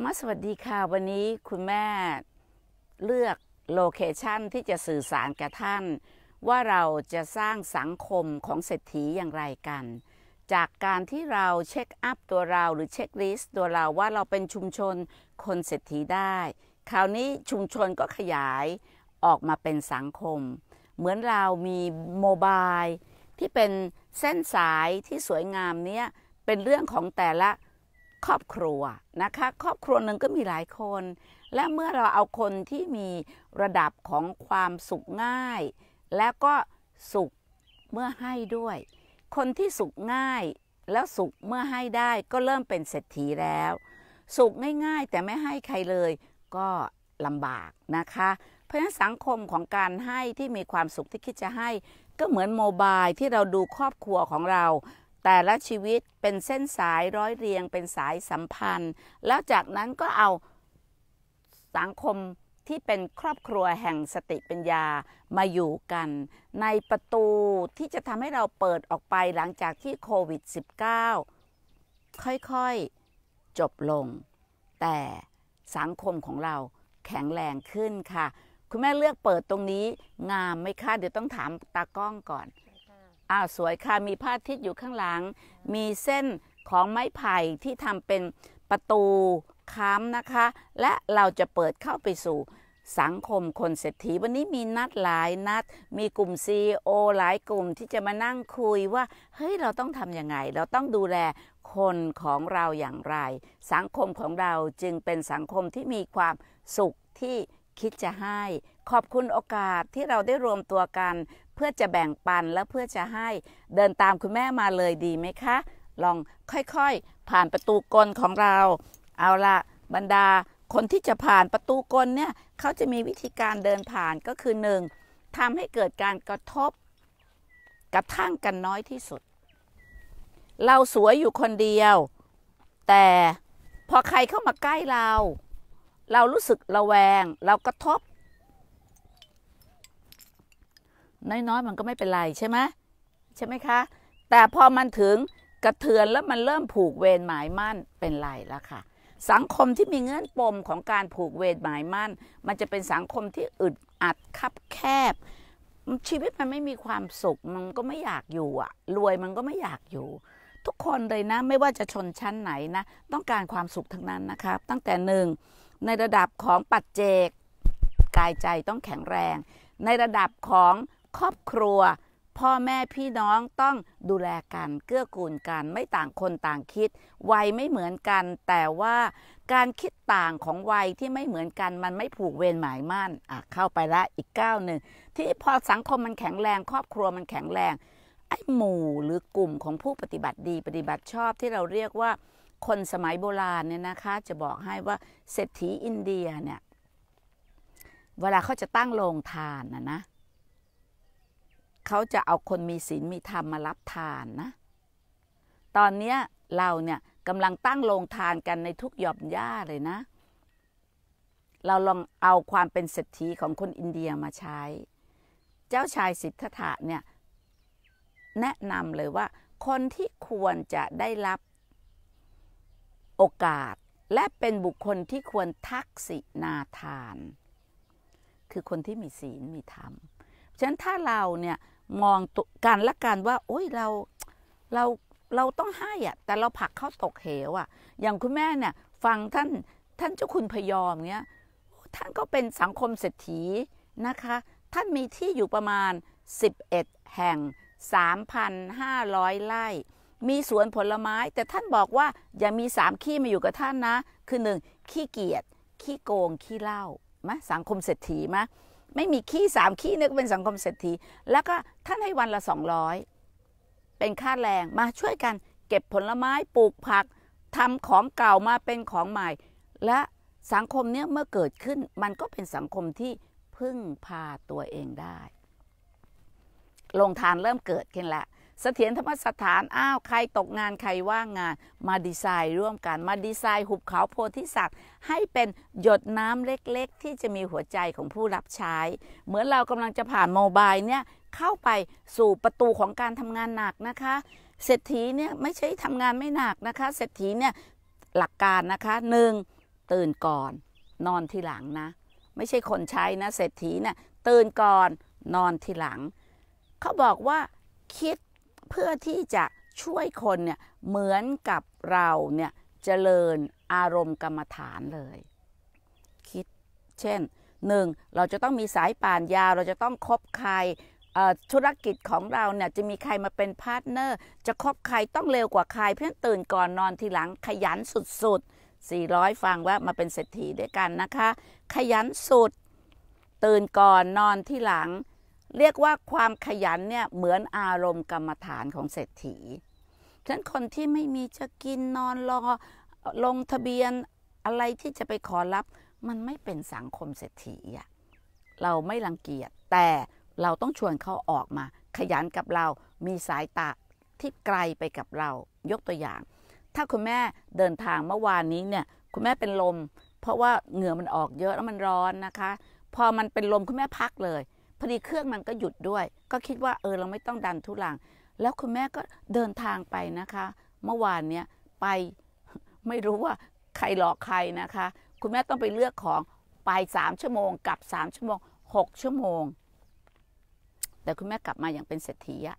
รมสวัสดีค่ะวันนี้คุณแม่เลือกโลเคชันที่จะสื่อสารกับท่าน ว่าเราจะสร้างสังคมของเศรษฐีอย่างไรกัน จากการที่เราเช็คอัพตัวเราหรือเช็คลิสต์ตัวเราว่าเราเป็นชุมชนคนเศรษฐีได้ คราวนี้ชุมชนก็ขยายออกมาเป็นสังคม เหมือนเรามีโมบายที่เป็นเส้นสายที่สวยงามเนี้ยเป็นเรื่องของแต่ละครอบครัวนะคะครอบครัวหนึ่งก็มีหลายคน และเมื่อเราเอาคนที่มีระดับของความสุขง่าย แล้วก็สุขเมื่อให้ด้วย คนที่สุขง่ายแล้วสุขเมื่อให้ได้ก็เริ่มเป็นเศรษฐีแล้ว สุขง่ายๆแต่ไม่ให้ใครเลยก็ลำบากนะคะ เพราะฉะนั้นสังคมของการให้ที่มีความสุขที่คิดจะให้ก็เหมือนโมบายที่เราดูครอบครัวของเราแต่ละชีวิตเป็นเส้นสายร้อยเรียงเป็นสายสัมพันธ์ แล้วจากนั้นก็เอาสังคมที่เป็นครอบครัวแห่งสติปัญญามาอยู่กันในประตูที่จะทำให้เราเปิดออกไปหลังจากที่โควิด -19 ค่อยๆจบลงแต่สังคมของเราแข็งแรงขึ้นค่ะ คุณแม่เลือกเปิดตรงนี้งามไหมคะเดี๋ยวต้องถามตากล้องก่อนอ้าวสวยค่ะมีพระอาทิตย์อยู่ข้างหลัง มีเส้นของไม้ไผ่ที่ทำเป็นประตูค้ำนะคะ และเราจะเปิดเข้าไปสู่สังคมคนเศรษฐีวันนี้มีนัดหลายนัด มีกลุ่ม c ีโอหลายกลุ่มที่จะมานั่งคุยว่าเฮ้ยเราต้องทำยังไงเราต้องดูแลคนของเราอย่างไร สังคมของเราจึงเป็นสังคมที่มีความสุขที่คิดจะให้ ขอบคุณโอกาสที่เราได้รวมตัวกันเพื่อจะแบ่งปันและเพื่อจะให้เดินตามคุณแม่มาเลยดีไหมคะ ลองค่อย ๆ ผ่านประตูกลของเรา เอาละบรรดาคนที่จะผ่านประตูกลเนี่ยเขาจะมีวิธีการเดินผ่านก็คือหนึ่งทำให้เกิดการกระทบกระทั่งกันน้อยที่สุด เราสวยอยู่คนเดียว แต่พอใครเข้ามาใกล้เรา เรารู้สึกระแวงเรากระทบน้อยๆมันก็ไม่เป็นไรใช่ไหมใช่ไหมคะแต่พอมันถึงกระเทือนแล้วมันเริ่มผูกเวรหมายมั่นเป็นไรแล้วค่ะสังคมที่มีเงื่อนปมของการผูกเวรหมายมั่น มันจะเป็นสังคมที่อึดอัดคับแคบ ชีวิตมันไม่มีความสุขมันก็ไม่อยากอยู่อะรวยมันก็ไม่อยากอยู่ ทุกคนเลยนะไม่ว่าจะชนชั้นไหนนะต้องการความสุขทั้งนั้นนะครับ ตั้งแต่หนึ่งในระดับของปัจเจก กายใจต้องแข็งแรง ในระดับของครอบครัวพ่อแม่พี่น้องต้องดูแลกันเกื้อกูลกันไม่ต่างคนต่างคิดวัยไม่เหมือนกัน แต่ว่าการคิดต่างของวัยที่ไม่เหมือนกัน มันไม่ผูกเวรหมายมั่นอ่ะเข้าไปละอีกก้าวหนึ่ง ที่พอสังคมมันแข็งแรง ครอบครัวมันแข็งแรง ไอ้หมู่หรือกลุ่มของผู้ปฏิบัติดีปฏิบัติชอบที่เราเรียกว่า คนสมัยโบราณเนี่ยนะคะ จะบอกให้ว่าเศรษฐีอินเดียเนี่ยเวลาเขาจะตั้งโรงทานนะนะเขาจะเอาคนมีศีลมีธรรมมารับทานนะ ตอนนี้เราเนี่ยกำลังตั้งโรงทานกันในทุกหย่อมหญ้าเลยนะ เราลองเอาความเป็นเศรษฐีของคนอินเดียมาใช้ เจ้าชายสิทธัตถะเนี่ยแนะนำเลยว่า คนที่ควรจะได้รับโอกาสและเป็นบุคคลที่ควรทักษิณาทาน คือคนที่มีศีลมีธรรมฉะนั้นถ้าเราเนี่ยมองการละกันว่าโอ้ยเราเราเราต้องให้อ่ะแต่เราผักเข้าตกเหวอ่ะ อย่างคุณแม่เนี่ยฟังท่าน ท่านเจ้าคุณพยอมเนี้ยท่านก็เป็นสังคมเศรษฐีนะคะ ท่านมีที่อยู่ประมาณ 11 แห่ง 3,500ไร่มีสวนผลไม้ แต่ท่านบอกว่าอย่ามีสามขี้มาอยู่กับท่านนะคือหนึ่งขี้เกียจขี้โกงขี้เล่ามะสังคมเศรษฐีมะไม่มีขี้สามขี้นึกเป็นสังคมเศรษฐีแล้วก็ท่านให้วันละสองร้อยเป็นค่าแรง มาช่วยกันเก็บผลไม้ปลูกผักทำของเก่ามาเป็นของใหม่ และสังคมเนี้ยเมื่อเกิดขึ้นมันก็เป็นสังคมที่พึ่งพาตัวเองได้ โรงทานเริ่มเกิดขึ้นละสถียรธรรมสถาน อ้าว ใครตกงานใครว่างงาน มาดีไซน์ร่วมกัน มาดีไซน์หุบเขาโพธิสัตว์ให้เป็นหยดน้ำเล็กๆ ที่จะมีหัวใจของผู้รับใช้ เหมือนเรากำลังจะผ่านโมบายเนี่ยเข้าไปสู่ประตูของการทำงานหนักนะคะ เศรษฐีเนี่ยไม่ใช่ทำงานไม่หนักนะคะ เศรษฐีเนี่ยหลักการนะคะหนึ่งตื่นก่อนนอนทีหลังนะไม่ใช่คนใช้นะเศรษฐีเนี่ยตื่นก่อนนอนทีหลัง เขาบอกว่าคิดเพื่อที่จะช่วยคนเนี่ยเหมือนกับเราเนี่ยเจริญอารมณ์กรรมฐานเลย คิดเช่นหนึ่งเราจะต้องมีสายป่านยาวเราจะต้องคบใครธุรกิจของเราเนี่ยจะมีใครมาเป็นพาร์ทเนอร์จะคบใครต้องเร็วกว่าใครเพื่อนตื่นก่อนนอนทีหลัง ขยันสุดๆ400ฟังว่ามาเป็นเศรษฐีด้วยกันนะคะ ขยันสุด ตื่นก่อนนอนที่หลังเรียกว่าความขยันเนี่ยเหมือนอารมณ์กรรมฐานของเศรษฐีฉะนั้นคนที่ไม่มีจะกินนอนรอลงทะเบียนอะไรที่จะไปขอรับมันไม่เป็นสังคมเศรษฐีอะเราไม่รังเกียจแต่เราต้องชวนเขาออกมา ขยันกับเรา มีสายตาที่ไกลไปกับเรายกตัวอย่าง ถ้าคุณแม่เดินทางเมื่อวานนี้เนี่ยคุณแม่เป็นลม เพราะว่าเหงื่อมันออกเยอะแล้วมันร้อนนะคะ พอมันเป็นลมคุณแม่พักเลยพอดีเครื่องมันก็หยุดด้วย ก็คิดว่าเออเราไม่ต้องดันทุลังแล้วคุณแม่ก็เดินทางไปนะคะ เมื่อวานเนี้ยไปไม่รู้ว่าใครหลอกใครนะคะ คุณแม่ต้องไปเลือกของไปสามชั่วโมงกลับสามชั่วโมงหกชั่วโมง แต่คุณแม่กลับมาอย่างเป็นเศรษฐีอะ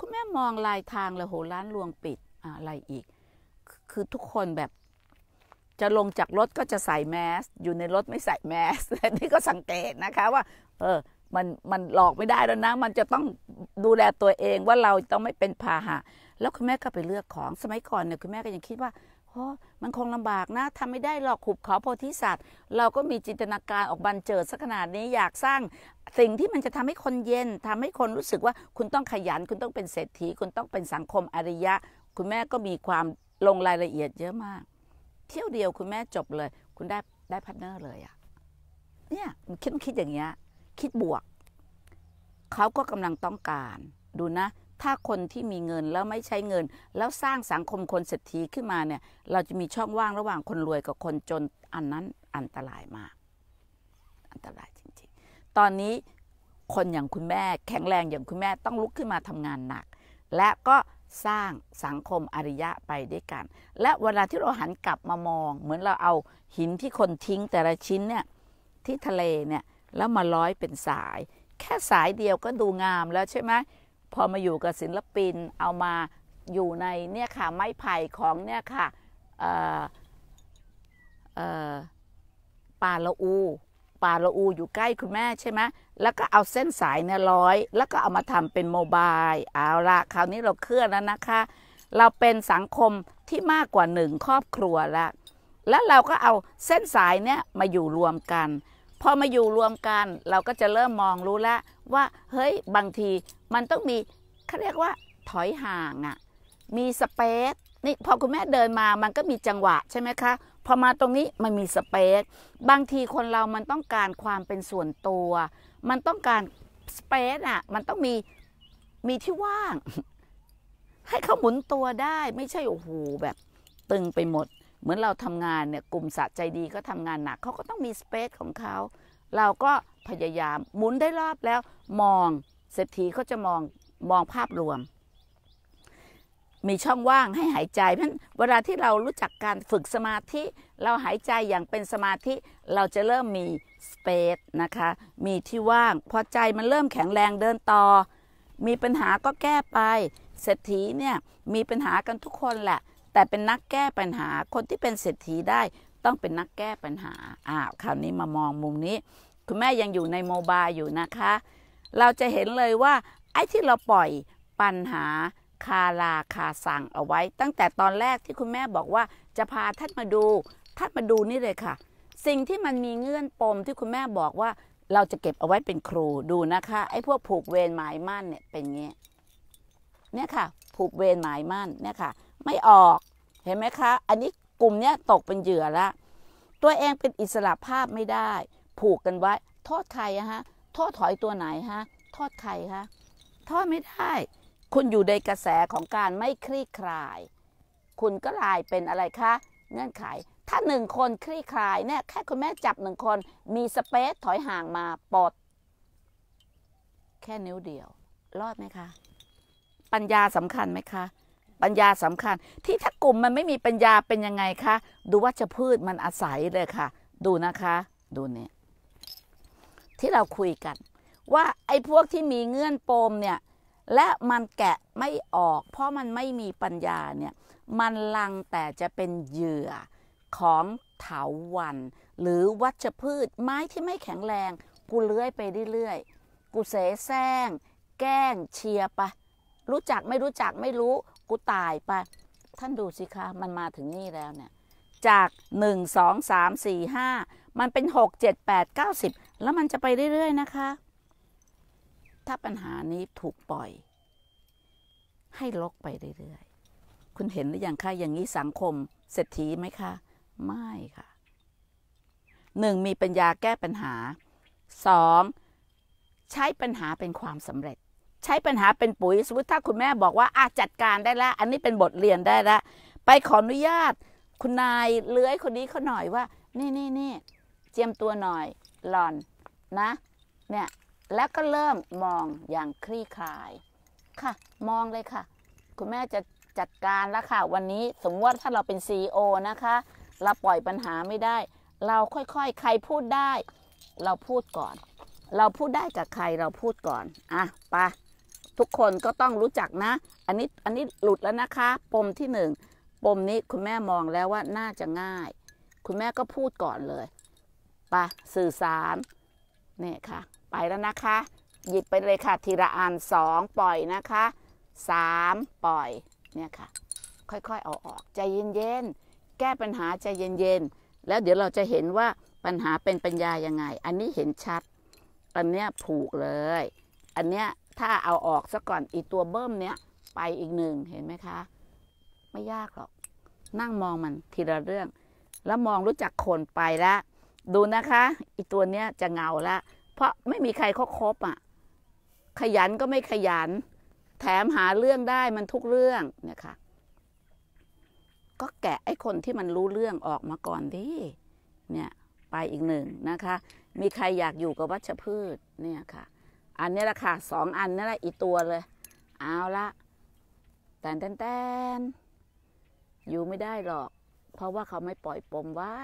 คุณแม่มองลายทางลวโหร้านลวงปิดอะไรอีก คือทุกคนแบบจะลงจากรถก็จะใส่แมสอยู่ในรถไม่ใส่แมสนี่ก็สังเกตนะคะว่าเออ มัน มันหลอกไม่ได้แล้วนะ มันจะต้องดูแลตัวเองว่าเราต้องไม่เป็นพาหะ แล้วคุณแม่ก็ไปเลือกของ สมัยก่อนเนี่ยคุณแม่ก็ยังคิดว่าโอ้มันคงลำบากนะ ทำไม่ได้หรอกขุบขอโพธิสัตว์ เราก็มีจินตนาการออกบันเจิดสักขนาดนี้อยากสร้าง สิ่งที่มันจะทำให้คนเย็นทำให้คนรู้สึกว่าคุณต้องขยัน คุณต้องเป็นเศรษฐี คุณต้องเป็นสังคมอริยะ คุณแม่ก็มีความลงรายละเอียดเยอะมาก เที่ยวเดียวคุณแม่จบเลย คุณได้ ได้พาร์ทเนอร์เลยอะ เนี่ยคิดคิดอย่างเงี้ยคิดบวก เขาก็กำลังต้องการ ดูนะ ถ้าคนที่มีเงินแล้วไม่ใช้เงิน แล้วสร้างสังคมคนเศรษฐีขึ้นมาเนี่ย เราจะมีช่องว่างระหว่างคนรวยกับคนจนอันนั้นอันตรายมาก อันตรายจริงๆ ตอนนี้คนอย่างคุณแม่แข็งแรงอย่างคุณแม่ต้องลุกขึ้นมาทำงานหนัก และก็สร้างสังคมอริยะไปด้วยกัน และเวลาที่เราหันกลับมามอง เหมือนเราเอาหินที่คนทิ้งแต่ละชิ้นเนี่ยที่ทะเลเนี่ยแล้วมาร้อยเป็นสาย แค่สายเดียวก็ดูงามแล้วใช่ไหมพอมาอยู่กับศิลปินเอามาอยู่ในเนี่ยค่ะไม้ไผ่ของเนี่ยค่ะป่าละอูป่าละอูอยู่ใกล้คุณแม่ใช่ไหมแล้วก็เอาเส้นสายเนี่ยร้อย แล้วก็เอามาทำเป็นโมบายเอาละคราวนี้เราเคลื่อนแล้วนะคะ เราเป็นสังคมที่มากกว่าหนึ่งครอบครัวละแล้วเราก็เอาเส้นสายเนี่ยมาอยู่รวมกันพอมาอยู่รวมกันเราก็จะเริ่มมองรู้แล้วว่า เฮ้ย บางที มันต้องมีเขาเรียกว่าถอยห่างอะ่ะมีสเปซนี่พอคุณแม่เดินมามันก็มีจังหวะใช่ไหมคะพอมาตรงนี้มันมีสเปซบางทีคนเรามันต้องการความเป็นส่วนตัว มันต้องการสเปซอ่ะมันต้องมีมีที่ว่าง ให้เขาหมุนตัวได้ ไม่ใช่โอ้โหแบบตึงไปหมดเหมือนเราทำงานเนี่ยกลุ่มสัตว์ใจดีก็ทำงานหนักเขาก็ต้องมีสเปซของเขาเราก็พยายามหมุนได้รอบแล้วมองเศรษฐีเขาจะมองมองภาพรวม มีช่องว่างให้หายใจเพราะเวลาที่เรารู้จักการฝึกสมาธิเราหายใจอย่างเป็นสมาธิเราจะเริ่มมีสเปซนะคะมีที่ว่าง พอใจมันเริ่มแข็งแรงเดินต่อมีปัญหาก็แก้ไปเศรษฐีเนี่ยมีปัญหากันทุกคนแหละแต่เป็นนักแก้ปัญหาคนที่เป็นเศรษฐีได้ ต้องเป็นนักแก้ปัญหาอ้าวคราวนี้มามองมุมนี้คุณแม่ยังอยู่ในโมบายอยู่นะคะ เราจะเห็นเลยว่าไอ้ที่เราปล่อยปัญหาคาลาคาสั่งเอาไว้ ตั้งแต่ตอนแรกที่คุณแม่บอกว่าจะพาท่านมาดูท่านมาดูนี่เลยค่ะ สิ่งที่มันมีเงื่อนปมที่คุณแม่บอกว่าเราจะเก็บเอาไว้เป็นครูดูนะคะไอ้พวกผูกเวรหมายมั่นเนี่ยเป็นเงี้ยเนี่ยค่ะ ผูกเวรหมายมั่นเนี่ยค่ะไม่ออกเห็นไหมคะ อันนี้กลุ่มเนี้ยตกเป็นเหยื่อละ ตัวเองเป็นอิสระภาพไม่ได้ ผูกกันไว้โทษใครอะฮะโทษถอยตัวไหนฮะโทษใครคะโทษไม่ได้คุณอยู่ในกระแสของการไม่คลี่คลาย คุณก็ลายเป็นอะไรคะเงื่อนไข ถ้าหนึ่งคนคลี่คลายเนี่ยแค่คุณแม่จับหนึ่งคน มีสเปซถอยห่างมาปลดแค่นิ้วเดียว รอดไหมคะ ปัญญาสำคัญไหมคะปัญญาสำคัญที่ถ้ากลุ่มมันไม่มีปัญญาเป็นยังไงคะดูวัชพืชมันอาศัยเลยค่ะ ดูนะคะดูเนี่ยที่เราคุยกัน ว่าไอ้พวกที่มีเงื่อนปมเนี่ยและมันแกะไม่ออก เพราะมันไม่มีปัญญาเนี่ยมันลังแต่จะเป็นเหยื่อของเถาวัน หรือวัชพืช ไม้ที่ไม่แข็งแรงกูเลื้อยไปเรื่อย ๆกูเสแสร้งแกล้งเชียร์ไปรู้จักไม่รู้จักไม่รู้กูตายไปท่านดูสิคะ มันมาถึงนี่แล้วเนี่ย จากหนึ่งสองสามสี่ห้ามันเป็นหกเจ็ดแปดเก้าสิบแล้วมันจะไปเรื่อยๆ นะคะ ถ้าปัญหานี้ถูกปล่อย ให้ลกไปเรื่อยๆคุณเห็นหรือยังคะอย่างนี้สังคมเศรษฐีไหมคะ ไม่ค่ะหนึ่งมีปัญญาแก้ปัญหาสองใช้ปัญหาเป็นความสำเร็จใช้ปัญหาเป็นปุ๋ยสมมติถ้าคุณแม่บอกว่าอาจัดการได้แล้วอันนี้เป็นบทเรียนได้แล้วไปขออนุญาต คุณนายเลื้อยคนนี้เขาหน่อยว่า นี่นี่นี่เจียมตัวหน่อยหล่อนนะเนี่ยแล้วก็เริ่มมองอย่างคลี่คลายค่ะ มองเลยค่ะ คุณแม่จะจัดการแล้วค่ะวันนี้ สมมติว่าถ้าเราเป็นซีอนะคะ เราปล่อยปัญหาไม่ได้ เราค่อยๆใครพูดได้ เราพูดก่อน เราพูดได้กับใครเราพูดก่อนอ่ะไปทุกคนก็ต้องรู้จักนะ อันนี้ อันนี้หลุดแล้วนะคะ ปมที่หนึ่งปมนี้คุณแม่มองแล้วว่าน่าจะง่าย คุณแม่ก็พูดก่อนเลย ไป สื่อสารเนี่ยค่ะ ไปแล้วนะคะ หยิบไปเลยค่ะ ทีละอันสองปล่อยนะคะสามปล่อย เนี่ยค่ะ ค่อยๆเอาออก ใจเย็นๆ แก้ปัญหาใจเย็นๆ แล้วเดี๋ยวเราจะเห็นว่าปัญหาเป็นปัญญายังไง อันนี้เห็นชัด อันเนี้ยผูกเลย อันเนี้ยถ้าเอาออกซะก่อนอีตัวเบิ้มเนี้ยไปอีกหนึ่งเห็นไหมคะ ไม่ยากหรอกนั่งมองมันทีละเรื่อง แล้วมองรู้จักคนไปละดูนะคะ อีตัวเนี้ยจะเงาละเพราะไม่มีใครเขาคบอ่ะ ขยันก็ไม่ขยัน แถมหาเรื่องได้มันทุกเรื่องเนะค่ะ ก็แกะไอ้คนที่มันรู้เรื่องออกมาก่อนดิเนี่ยไปอีกหนึ่งนะคะ มีใครอยากอยู่กับวัชพืชเนี่ยค่ะอันนี้แหละค่ะสองอันนี่แหละอีตัวเลย เอาละแตนแตนแตนอยู่ไม่ได้หรอก เพราะว่าเขาไม่ปล่อยปมไว้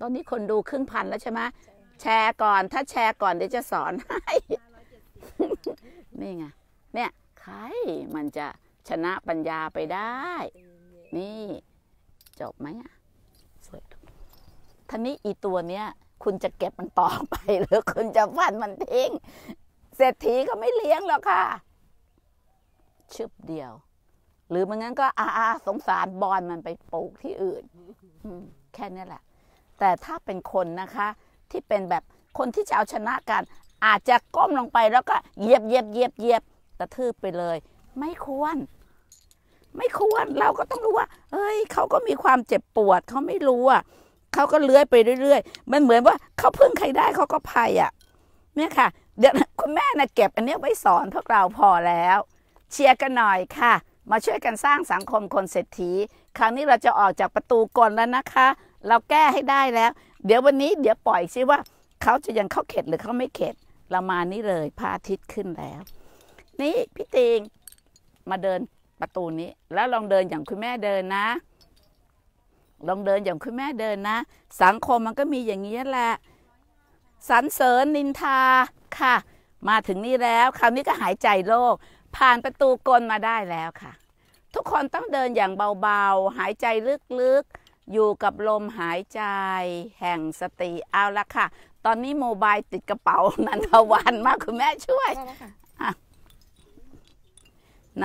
ตอนนี้คนดูครึ่งพันแล้ว ใช่ไหมแชร์ก่อน ถ้าแชร์ก่อนเดี๋ยวจะสอนให้นี่ไงเนี่ยใคร มันจะชนะปัญญาไปได้ นี่ จบไหมอ่ะสวยท่านี้อีตัวเนี้ยคุณจะเก็บมันต่อไป หรือคุณจะพันมันทิ้งเศรษฐีเขาไม่เลี้ยงหรอกค่ะ ชึบเดียว หรือมันงั้นก็อาอาสงสารบอลมันไปปลูกที่อื่นแค่นี้แหละ แต่ถ้าเป็นคนนะคะ ที่เป็นแบบคนที่จะเอาชนะกัน อาจจะก้มลงไปแล้วก็เหยียบเยียบเยียบเยียบกระทืบไปเลย ไม่ควร ไม่ควร เราก็ต้องรู้ว่าเฮ้ยเขาก็มีความเจ็บปวดเขาไม่รู้อ่ะเขาก็เลื้อยไปเรื่อยๆมันเหมือนว่าเขาพึ่งใครได้เขาก็ภัยอ่ะ เนี่ยค่ะเดี๋ยวคุณแม่นะเก็บอันนี้ไว้สอนพวกเราพอแล้ว เชียร์กันหน่อยค่ะ มาช่วยกันสร้างสังคมคนเศรษฐีครั้งนี้เราจะออกจากประตูกลแล้วนะคะ เราแก้ให้ได้แล้ว เดี๋ยววันนี้ เดี๋ยวปล่อยซิว่าเขาจะยังเข้าเข็ดหรือเขาไม่เข็ดเรามานี่เลยพาทิตย์ขึ้นแล้ว นี่พี่ติงมาเดินประตูนี้ แล้วลองเดินอย่างคุณแม่เดินนะ ลองเดินอย่างคุณแม่เดินนะ สังคมมันก็มีอย่างนี้แหละสรรเสริญนินทาค่ะมาถึงนี่แล้วคราวนี้ก็หายใจโล่งผ่านประตูกลมาได้แล้วค่ะ ทุกคนต้องเดินอย่างเบาๆ หายใจลึกๆ อยู่กับลมหายใจแห่งสติเอาละค่ะ ตอนนี้โมบายติดกระเป๋านันทวันมากคุณแม่ช่วย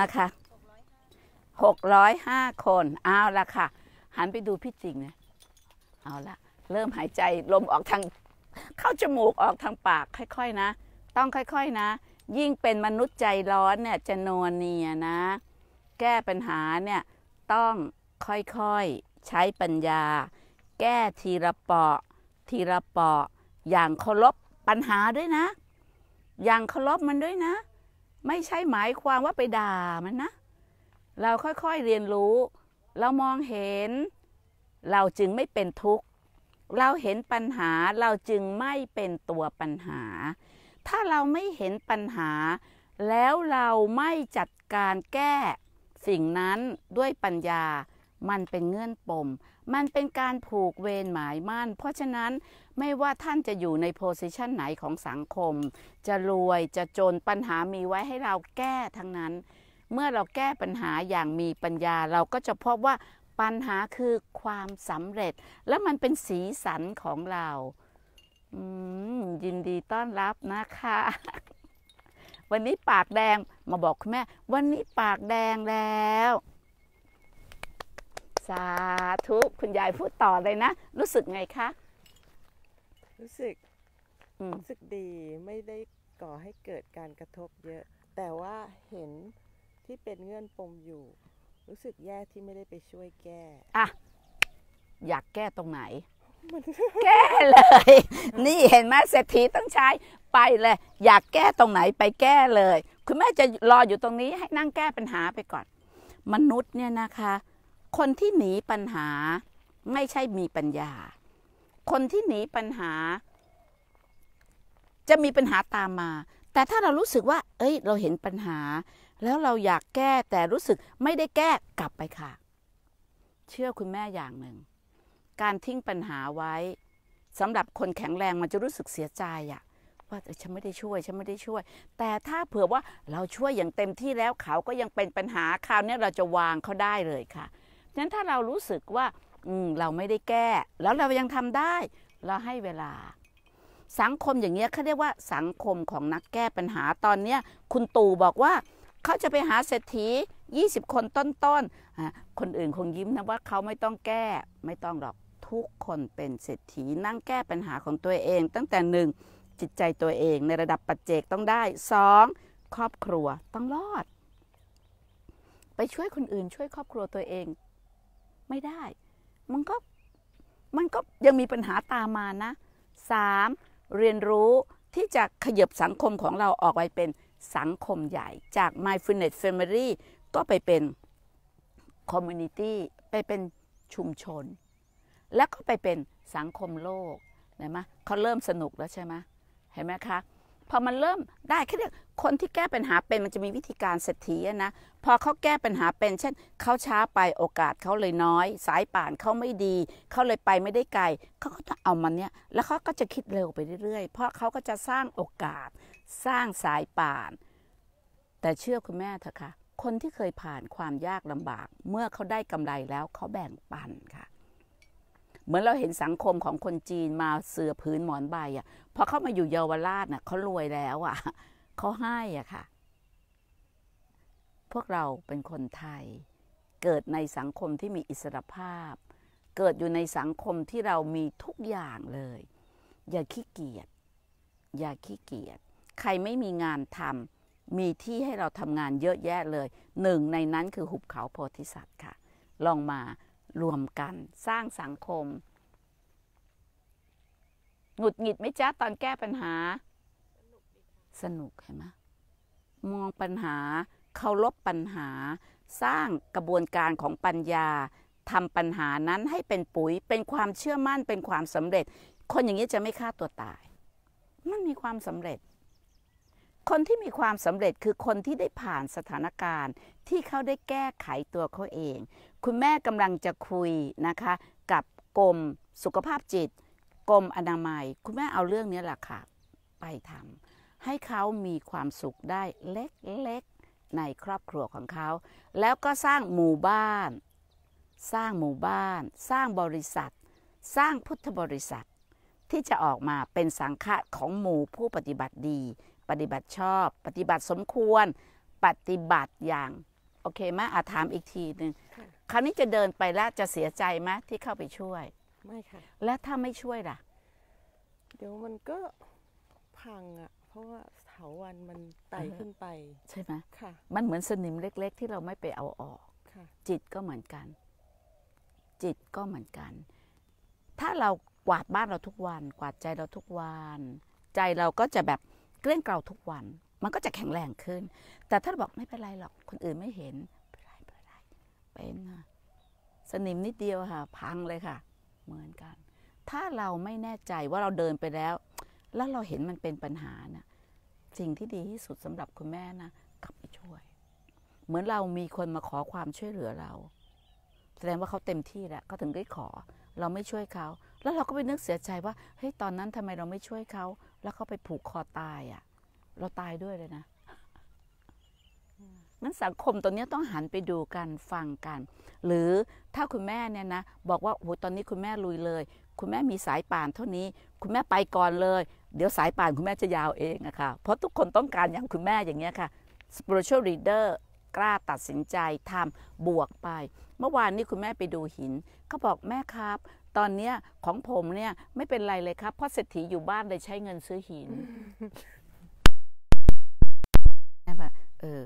นะคะหกร้อยห้าคนเอาละค่ะหันไปดูพี่จริงนะเอาละเริ่มหายใจลมออกทางเข้าจมูกออกทางปากค่อยๆนะต้องค่อยๆนะ ยิ่งเป็นมนุษย์ใจร้อนเนี่ยจะโนนเนียนะ แก้ปัญหาเนี่ยต้องค่อยๆ ใช้ปัญญา แก้ทีละเปาะ ทีละเปาะ อย่างเคารพปัญหาด้วยนะ อย่างเคารพมันด้วยนะ ไม่ใช่หมายความว่าไปด่ามันนะ เราค่อยๆเรียนรู้ เรามองเห็น เราจึงไม่เป็นทุกข์ เราเห็นปัญหาเราจึงไม่เป็นตัวปัญหาถ้าเราไม่เห็นปัญหา แล้วเราไม่จัดการแก้สิ่งนั้นด้วยปัญญามันเป็นเงื่อนปม มันเป็นการผูกเวรหมายมั่น เพราะฉะนั้นไม่ว่าท่านจะอยู่ในโพสิชันไหนของสังคม จะรวยจะจนปัญหามีไว้ให้เราแก้ทั้งนั้น เมื่อเราแก้ปัญหาอย่างมีปัญญา เราก็จะพบว่าปัญหาคือความสำเร็จ และมันเป็นสีสันของเรายินดีต้อนรับนะคะ วันนี้ปากแดงมาบอกคุณแม่วันนี้ปากแดงแล้ว สาธุคุณยายพูดต่อเลยนะ รู้สึกไงคะ รู้สึกรู้สึกดีไม่ได้ก่อให้เกิดการกระทบเยอะ แต่ว่าเห็นที่เป็นเงื่อนปมอยู่ รู้สึกแย่ที่ไม่ได้ไปช่วยแก้อะอยากแก้ตรงไหนแก้เลยนี่เห็นไหมเศรษฐีต้องใช้ไปเลย อยากแก้ตรงไหนไปแก้เลย คุณแม่จะรออยู่ตรงนี้ ให้นั่งแก้ปัญหาไปก่อน มนุษย์เนี่ยนะคะ คนที่หนีปัญหาไม่ใช่มีปัญญา คนที่หนีปัญหา จะมีปัญหาตามมา แต่ถ้าเรารู้สึกว่า เอ้ย เราเห็นปัญหา แล้วเราอยากแก้แต่รู้สึกไม่ได้แก้กลับไปค่ะ เชื่อคุณแม่อย่างหนึ่งการทิ้งปัญหาไว้ สำหรับคนแข็งแรงมันจะรู้สึกเสียใจอะว่าฉันไม่ได้ช่วยฉันไม่ได้ช่วย แต่ถ้าเผื่อว่าเราช่วยอย่างเต็มที่แล้วเขาก็ยังเป็นปัญหาคราวนี้เราจะวางเขาได้เลยค่ะฉะนั้นถ้าเรารู้สึกว่า อืเราไม่ได้แก้ แล้วเรายังทำได้ เราให้เวลา สังคมอย่างเงี้ยเขาเรียกว่าสังคมของนักแก้ปัญหาตอนเนี้ยคุณตู่บอกว่าเขาจะไปหาเศรษฐี 20 คนต้นๆคนอื่นคงยิ้มนะว่าเขาไม่ต้องแก้ไม่ต้องหรอกทุกคนเป็นเศรษฐีนั่งแก้ปัญหาของตัวเอง ตั้งแต่หนึ่งจิตใจตัวเองในระดับปัจเจกต้องได้สองครอบครัวต้องรอด ไปช่วยคนอื่นช่วยครอบครัวตัวเองไม่ได้มันก็มันก็ยังมีปัญหาตามมานะสามเรียนรู้ที่จะขยบสังคมของเราออกไปเป็นสังคมใหญ่ จาก m y f i n e t s family ก็ไปเป็น community ไปเป็นชุมชนแล้วก็ไปเป็นสังคมโลกเห็นไหมเขาเริ่มสนุกแล้วใช่ไหมเห็นไหมคะ พอมันเริ่มได้แค่เรีกคนที่แก้ปัญหาเป็นมันจะมีวิธีการเศรษฐีนะ พอเขาแก้ปัญหาเป็น เช่น เขาช้าไป โอกาสเขาเลยน้อย สายป่านเขาไม่ดี เขาเลยไปไม่ได้ไกลเขาก็จะเอามันเนี้ยแล้วเขาก็จะคิดเร็วไปเรื่อยๆ เพราะเขาก็จะสร้างโอกาส สร้างสายป่าน แต่เชื่อคุณแม่เถอะค่ะ คนที่เคยผ่านความยากลำบาก เมื่อเขาได้กำไรแล้วเขาแบ่งปันค่ะเหมือนเราเห็นสังคมของคนจีนมาเสือพื้นหมอนใบอ่ะพอเข้ามาอยู่เยาวราชน่ะเขารวยแล้วอ่ะเขาให้อ่ะค่ะ พวกเราเป็นคนไทย เกิดในสังคมที่มีอิสรภาพ เกิดอยู่ในสังคมที่เรามีทุกอย่างเลย อย่าขี้เกียจอย่าขี้เกียจใครไม่มีงานทำมีที่ให้เราทำงานเยอะแยะเลยหนึ่งในนั้นคือหุบเขาโพธิสัตว์ค่ะลองมารวมกันสร้างสังคมหงุดหงิดไหมจ๊ะตอนแก้ปัญหา สนุกเห็นไหมมองปัญหาเคารพปัญหา สร้างกระบวนการของปัญญาทำปัญหานั้นให้เป็นปุ๋ยเป็นความเชื่อมั่นเป็นความสำเร็จ คนอย่างนี้จะไม่ฆ่าตัวตายมันมีความสำเร็จคนที่มีความสำเร็จคือคนที่ได้ผ่านสถานการณ์ ที่เขาได้แก้ไขตัวเขาเอง คุณแม่กำลังจะคุยนะคะ กับกรมสุขภาพจิตกรมอนามัย คุณแม่เอาเรื่องนี้แหละค่ะไปทำให้เขามีความสุขได้เล็กๆในครอบครัวของเขา แล้วก็สร้างหมู่บ้าน สร้างหมู่บ้าน สร้างบริษัท สร้างพุทธบริษัท ที่จะออกมาเป็นสังฆะของหมู่ผู้ปฏิบัติดีปฏิบัติชอบ ปฏิบัติสมควรปฏิบัติอย่าง โอเคไหมอาถามอีกทีหนึ่งคราวนี้จะเดินไปแล้วจะเสียใจไหมที่เข้าไปช่วยไม่ค่ะและถ้าไม่ช่วยล่ะ เดี๋ยวมันก็พังอ่ะเพราะว่าเถาวันมันไต่ขึ้นไปใช่ไหมค่ะมันเหมือนสนิมเล็ก ๆ ที่เราไม่ไปเอาออกจิตก็เหมือนกัน จิตก็เหมือนกัน ถ้าเรากวาดบ้านเราทุกวัน กวาดใจเราทุกวัน ใจเราก็จะแบบเกลี้ยงเกลาทุกวัน มันก็จะแข็งแรงขึ้น แต่ถ้าบอกไม่เป็นไรหรอก คนอื่นไม่เห็นเป็นไรเป็นไร เป็น สนิมนิดเดียวค่ะ พังเลยค่ะ เหมือนกัน ถ้าเราไม่แน่ใจว่าเราเดินไปแล้ว แล้วเราเห็นมันเป็นปัญหานะ่ะสิ่งที่ดีที่สุดสำหรับคุณแม่นะ กลับไปช่วย เหมือนเรามีคนมาขอความช่วยเหลือเรา แสดงว่าเขาเต็มที่แล้วเขาถึงได้ขอ เราไม่ช่วยเขา แล้วเราก็ไปนึกเสียใจว่า เฮ้ย ตอนนั้นทำไมเราไม่ช่วยเขาแล้วเขาไปผูกคอตายอะ่ะ เราตายด้วยเลยนะนั้นสังคมตอนนี้ต้องหันไปดูกันฟังกัน หรือถ้าคุณแม่เนี่ยนะ บอกว่าโอ้โห ตอนนี้คุณแม่ลุยเลย คุณแม่มีสายป่านเท่านี้คุณแม่ไปก่อนเลย เดี๋ยวสายป่านคุณแม่จะยาวเองอะค่ะเพราะทุกคนต้องการอย่างคุณแม่อย่างเงี้ยค่ะ spiritual leader กล้าตัดสินใจทำบวกไป เมื่อวานนี้คุณแม่ไปดูหินเขาบอกแม่ครับตอนเนี้ยของผมเนี่ยไม่เป็นไรเลยครับเพราะเศรษฐีอยู่บ้านเลยใช้เงินซื้อหินแม่บอกเออ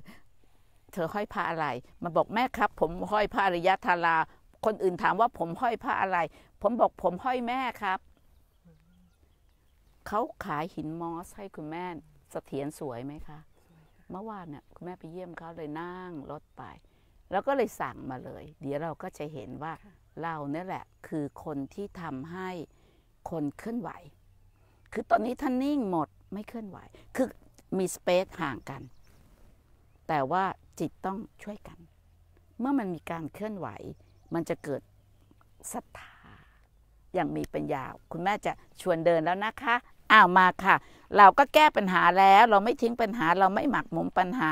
เธอห้อยผ้าอะไร มาบอกแม่ครับ ผมห้อยผ้าอริยธาราคนอื่นถามว่า ผมห้อยผ้าอะไร ผมบอก ผมห้อยแม่ครับเขาขายหินมอสให้คุณแม่สเสถียรสวยไหมคะเมื่อวานเนี่ยคุณแม่ไปเยี่ยมเขาเลยนั่งรถไป แล้วก็เลยสั่งมาเลย เดี๋ยวเราก็จะเห็นว่าเราเนี่ยแหละคือคนที่ทำให้คนเคลื่อนไหว คือตอนนี้ท่านนิ่งหมดไม่เคลื่อนไหว คือมีสเปซห่างกัน แต่ว่าจิตต้องช่วยกัน เมื่อมันมีการเคลื่อนไหว มันจะเกิดศรัทธาอย่างมีปัญญา คุณแม่จะชวนเดินแล้วนะคะ อ้าวมาค่ะ เราก็แก้ปัญหาแล้ว เราไม่ทิ้งปัญหา เราไม่หมักหมมปัญหา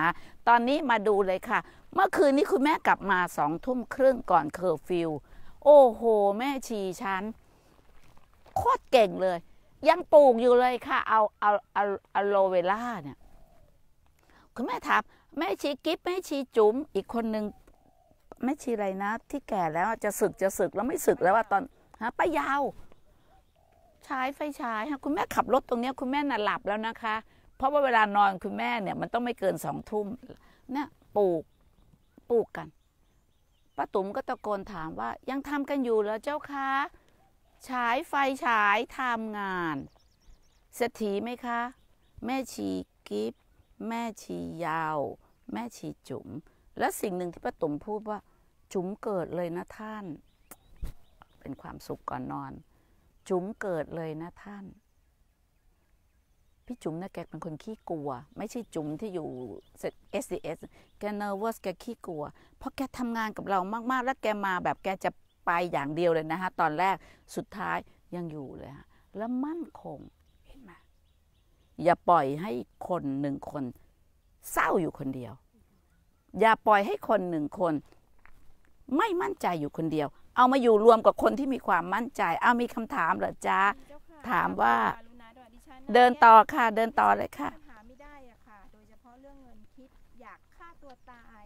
ตอนนี้มาดูเลยค่ะ เมื่อคืนนี้คุณแม่กลับมาสองทุ่มครึ่งก่อนเคอร์ฟิวโอ้โห แม่ชีฉันโคตรเก่งเลย ยังปลูกอยู่เลยค่ะ เอาเอาเอาอะโลเวล่าเนี่ย คุณแม่ถามแม่ชีกิฟแม่ชีจุ๋มอีกคนหนึ่ง แม่ชีอะไรนะ ที่แก่แล้วจะศึกจะศึกแล้วไม่ศึกแล้วว่าตอนฮะป้ายาวใช้ ไฟฉายค่ะคุณแม่ขับรถตรงเนี้ยคุณแม่น่ะหลับแล้วนะคะ เพราะว่าเวลานอนคุณแม่เนี่ยมันต้องไม่เกินสองทุ่มเนี่ยปลูกปลูกกันป้าตุ๋มก็ตะโกนถามว่ายังทำกันอยู่เหรอเจ้าคะฉายไฟฉายทำงานเศรษฐีไหมคะ แม่ชีกิฟแม่ชียาว แม่ชีจุ๋ม และสิ่งหนึ่งที่ป้าตุ๋มพูดว่าจุ๋มเกิดเลยนะท่าน เป็นความสุขก่อนนอน จุ๋มเกิดเลยนะท่านพี่จุ๋มนะแกเป็นคนขี้กลัว ไม่ใช่จุ๋มที่อยู่เอสดีเอสแกเนอร์เวสแกขี้กลัวเพราะแกทำงานกับเรามาก ๆ แล้วแกมาแบบแกจะไปอย่างเดียวเลยนะคะตอนแรกสุดท้ายยังอยู่เลยฮะ แล้วมั่นคงเห็นไหมอย่าปล่อยให้คนหนึ่งคน เศร้าอยู่คนเดียว อย่าปล่อยให้คนหนึ่งคน ไม่มั่นใจอยู่คนเดียว เอามาอยู่รวมกับคนที่มีความมั่นใจ เอามีคำถามเหรอจ้าถามว่าเดินต่อค่ะ เดินต่อเลยค่ะหาไม่ได้อะค่ะโดยเฉพาะเรื่องเงินคิดอยากฆ่าตัวตาย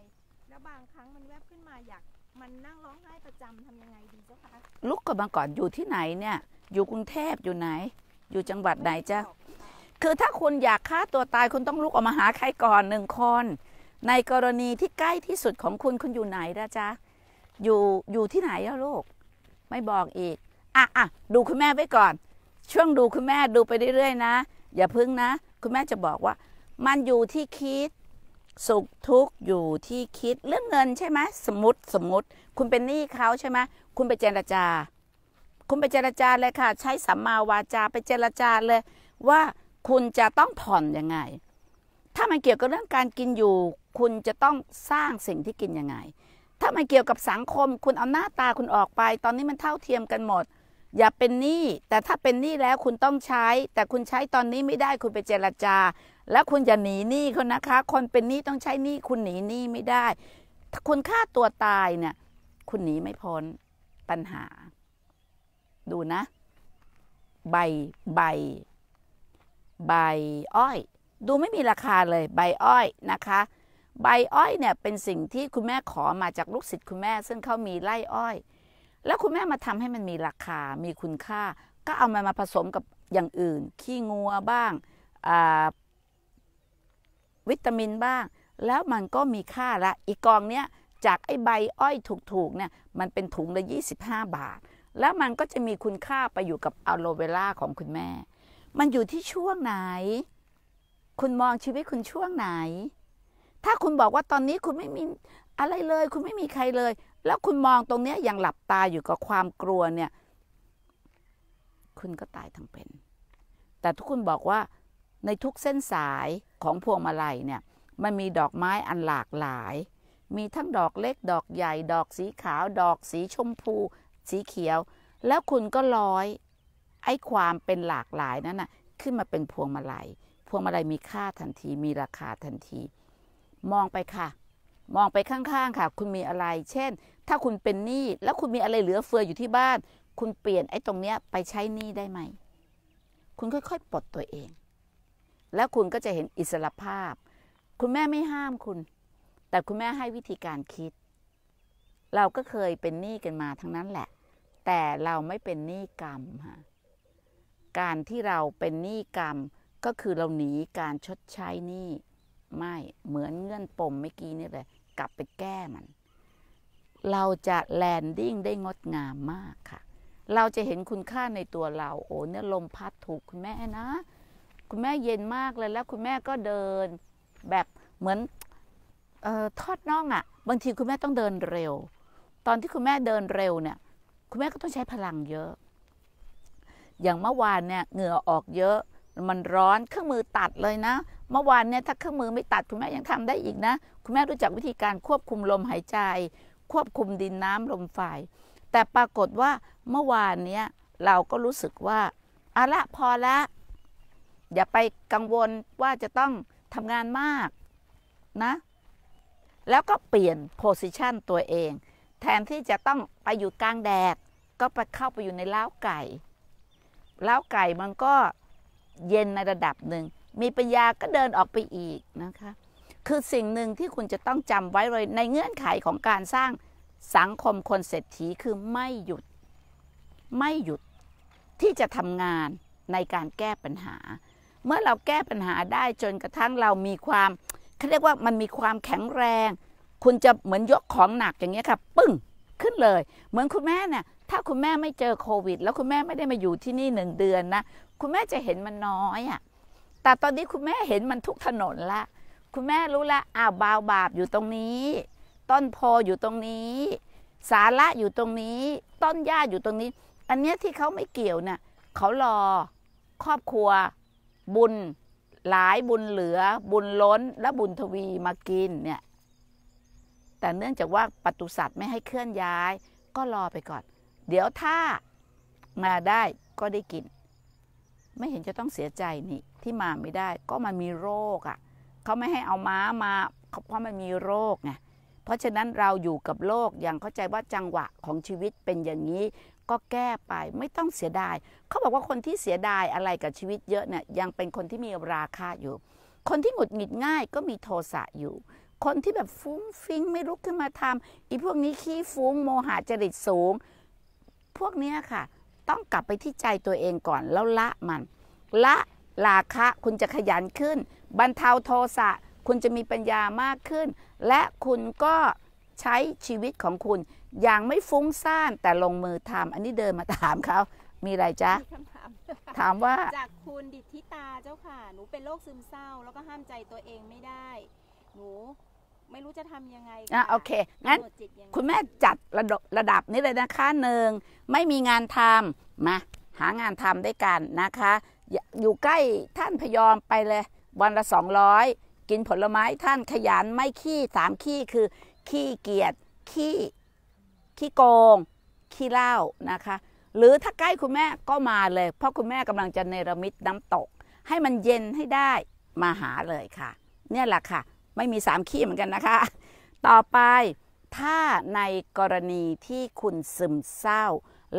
แล้ว บางครั้งมันแวบขึ้นมาอยาก มันนั่งร้องไห้ประจำทำยังไงดีเจ้าคะลุกกับนมาก่อน อยู่ที่ไหนเนี่ย อยู่กรุงเทพอยู่ไหน อยู่จังหวัดไหนจ้าคือถ้าคุณอยากฆ่าตัวตายคุณต้องลุกออกมาหาใครก่อนหนึ่งคน ในกรณีที่ใกล้ที่สุดของคุณคุณอยู่ไหนนะจ๊ะอยู่อยู่ที่ไหนอะลูกไม่บอกอีกอ่ะอ่ะดูคุณแม่ไว้ก่อนช่วงดูคุณแม่ดูไปเรื่อยๆนะอย่าพึ่งนะ คุณแม่จะบอกว่า มันอยู่ที่คิดสุขทุกข์อยู่ที่คิดเรื่องเงินใช่ไหมสมมติสมมติ คุณเป็นหนี้เขาใช่ไหมคุณไปเจรจา คุณไปเจรจาเลยค่ะ ใช้สัมมาวาจาไปเจรจาเลย ว่าคุณจะต้องผ่อนยังไง ถ้ามันเกี่ยวกับเรื่องการกินอยู่ คุณจะต้องสร้างสิ่งที่กินยังไง ถ้ามันเกี่ยวกับสังคม คุณเอาหน้าตาคุณออกไป ตอนนี้มันเท่าเทียมกันหมดอย่าเป็นหนี้แต่ถ้าเป็นหนี้แล้วคุณต้องใช้ แต่คุณใช้ตอนนี้ไม่ได้คุณไปเจรจา แล้วคุณอย่าหนีหนี้เขานะคะคนเป็นหนี้ต้องใช้หนี้คุณหนีหนี้ไม่ได้ถ้าคุณฆ่าตัวตายเนี่ยคุณหนีไม่พ้นปัญหา ดูนะ ใบใบ ใบอ้อย ดูไม่มีราคาเลย ใบอ้อยนะคะ ใบอ้อยเนี่ยเป็นสิ่งที่คุณแม่ขอมาจากลูกศิษย์คุณแม่ซึ่งเขามีไร่อ้อยแล้วคุณแม่มาทำให้มันมีราคา มีคุณค่า ก็เอามันมาผสมกับอย่างอื่น ขี้งัวบ้างวิตามินบ้าง แล้วมันก็มีค่าละ อีกกองเนี้ยจากไอ้ใบอ้อยถูกๆเนี่ยมันเป็นถุงละ25บาท แล้วมันก็จะมีคุณค่าไปอยู่กับอโลเวล่าของคุณแม่ มันอยู่ที่ช่วงไหน คุณมองชีวิตคุณช่วงไหน ถ้าคุณบอกว่าตอนนี้คุณไม่มีอะไรเลย คุณไม่มีใครเลยแล้วคุณมองตรงเนี้ยยังหลับตาอยู่กับความกลัวเนี่ย คุณก็ตายทั้งเป็น แต่ทุกคุณบอกว่าในทุกเส้นสายของพวงมาลัยเนี่ยมันมีดอกไม้อันหลากหลาย มีทั้งดอกเล็กดอกใหญ่ ดอกสีขาวดอก สีชมพู สีเขียว แล้วคุณก็ร้อยไอ้ความเป็นหลากหลายนั้นนะ่ะขึ้นมาเป็นพวงมาลัยพวงมาลัยมีค่าทันที มีราคาทันที มองไปค่ะมองไปข้างๆค่ะ คุณมีอะไรเช่น ถ้าคุณเป็นหนี้แล้วคุณมีอะไรเหลือเฟืออยู่ที่บ้าน คุณเปลี่ยนไอ้ตรงเนี้ยไปใช้หนี้ได้ไหม คุณค่อยๆปลดตัวเอง แล้วคุณก็จะเห็นอิสรภาพ คุณแม่ไม่ห้ามคุณ แต่คุณแม่ให้วิธีการคิด เราก็เคยเป็นหนี้กันมาทั้งนั้นแหละ แต่เราไม่เป็นหนี้กรรมค่ะการที่เราเป็นหนี้กรรมก็คือเราหนีการชดใช้หนี้ไม่เหมือนเงื่อนปมเมื่อกี้นี่แหละกลับไปแก้มัน เราจะแลนดิ้งได้งดงามมากค่ะ เราจะเห็นคุณค่าในตัวเรา โอ้เนี่ยลมพัดถูกคุณแม่นะ คุณแม่เย็นมากเลย แล้ว คุณแม่ก็เดินแบบเหมือนออทอดน่องอะ่ะ บางทีคุณแม่ต้องเดินเร็ว ตอนที่คุณแม่เดินเร็วเนี่ย คุณแม่ก็ต้องใช้พลังเยอะ อย่างเมื่อวานเนี่ยเหงื่อออกเยอะ มันร้อน เครื่องมือตัดเลยนะ เมื่อวานเนี่ยถ้าเครื่องมือไม่ตัดคุณแม่ยังทำได้อีกนะุณแม่รู้จักวิธีการควบคุมลมหายใจ ควบคุมดินน้ำลมไฟแต่ปรากฏว่าเมื่อวานเนี้ยเราก็รู้สึกว่าอะละพอละอย่าไปกังวลว่าจะต้องทำงานมากนะ แล้วก็เปลี่ยนโพสิชันตัวเอง แทนที่จะต้องไปอยู่กลางแดดก็ไปเข้าไปอยู่ในเล้าไก่เล้าไก่มันก็เย็นในระดับหนึ่ง มีปัญญาก็เดินออกไปอีกนะคะคือสิ่งหนึ่งที่คุณจะต้องจำไว้เลยในเงื่อนไขของการสร้างสังคมคนเศรษฐีคือไม่หยุดไม่หยุดที่จะทำงานในการแก้ปัญหา เมื่อเราแก้ปัญหาได้จนกระทั่งเรามีความเขาเรียกว่ามันมีความแข็งแรง คุณจะเหมือนยกของหนักอย่างเงี้ยค่ะปึ้งขึ้นเลย เหมือนคุณแม่เนี่ยถ้าคุณแม่ไม่เจอโควิด แล้วคุณแม่ไม่ได้มาอยู่ที่นี่หนึ่งเดือนนะคุณแม่จะเห็นมันน้อยอะ่ะแต่ตอนนี้คุณแม่เห็นมันทุกถนนละคุณแม่รู้ละอ้าวบาวบาบอยู่ตรงนี้ ต้นโพอยู่ตรงนี้ สาระอยู่ตรงนี้ ต้นหญ้าอยู่ตรงนี้ อันเนี้ยที่เขาไม่เกี่ยวนะ่ะเขารอ ครอบครัว บุญ หลายบุญเหลือ บุญล้น และบุญทวีมากินเนี่ย แต่เนื่องจากว่าปัตุสัตว์ไม่ให้เคลื่อนย้าย ก็รอไปก่อน เดี๋ยวถ้ามาได้ก็ได้กิน ไม่เห็นจะต้องเสียใจนี่ ที่มาไม่ได้ ก็มันมีโรคอะ่ะเขาไม่ให้เอาม้ามาเพราะมันมีโรคไง เพราะฉะนั้นเราอยู่กับโลกอย่างเข้าใจว่าจังหวะของชีวิตเป็นอย่างนี้ ก็แก้ไปไม่ต้องเสียดาย เขาบอกว่าคนที่เสียดายอะไรกับชีวิตเยอะเนี่ยยังเป็นคนที่มีราคาอยู่ คนที่หงุดหงิดง่ายก็มีโทสะอยู่ คนที่แบบฟุ้งฟิ้งไม่ลุกขึ้นมาทำอีพวกนี้ขี้ฟุ้งโมหะจริตสูง พวกนี้ค่ะต้องกลับไปที่ใจตัวเองก่อนแล้วละมัน ละราคะคุณจะขยันขึ้นบรรเทาโทสะ คุณจะมีปัญญามากขึ้น และคุณก็ใช้ชีวิตของคุณ อย่างไม่ฟุ้งซ่าน แต่ลงมือทำ อันนี้เดินมาถามเขา มีอะไรจ๊ะถามถามว่า จากคุณดิทิตาเจ้าค่ะ หนูเป็นโรคซึมเศร้า แล้วก็ห้ามใจตัวเองไม่ได้ หนูไม่รู้จะทำยังไง อ่ะ โอเค งั้นคุณแม่จัดระดับระดับนี้เลยนะคะหนึ่งไม่มีงานทำ มา หางานทำด้วยกันนะคะ อยู่ใกล้ท่านพยอมไปเลยวันละ 200 กินผลไม้ท่านขยันไม่ขี้สามขี้คือ ขี้เกียจขี้ ขี้โกง ขี้เหล้านะคะ หรือถ้าใกล้คุณแม่ก็มาเลย เพราะคุณแม่กำลังจะเนรมิตน้ำตก ให้มันเย็นให้ได้มาหาเลยค่ะ เนี่ยแหละค่ะ ไม่มีสามขี้เหมือนกันนะคะ ต่อไปถ้าในกรณีที่คุณซึมเศร้า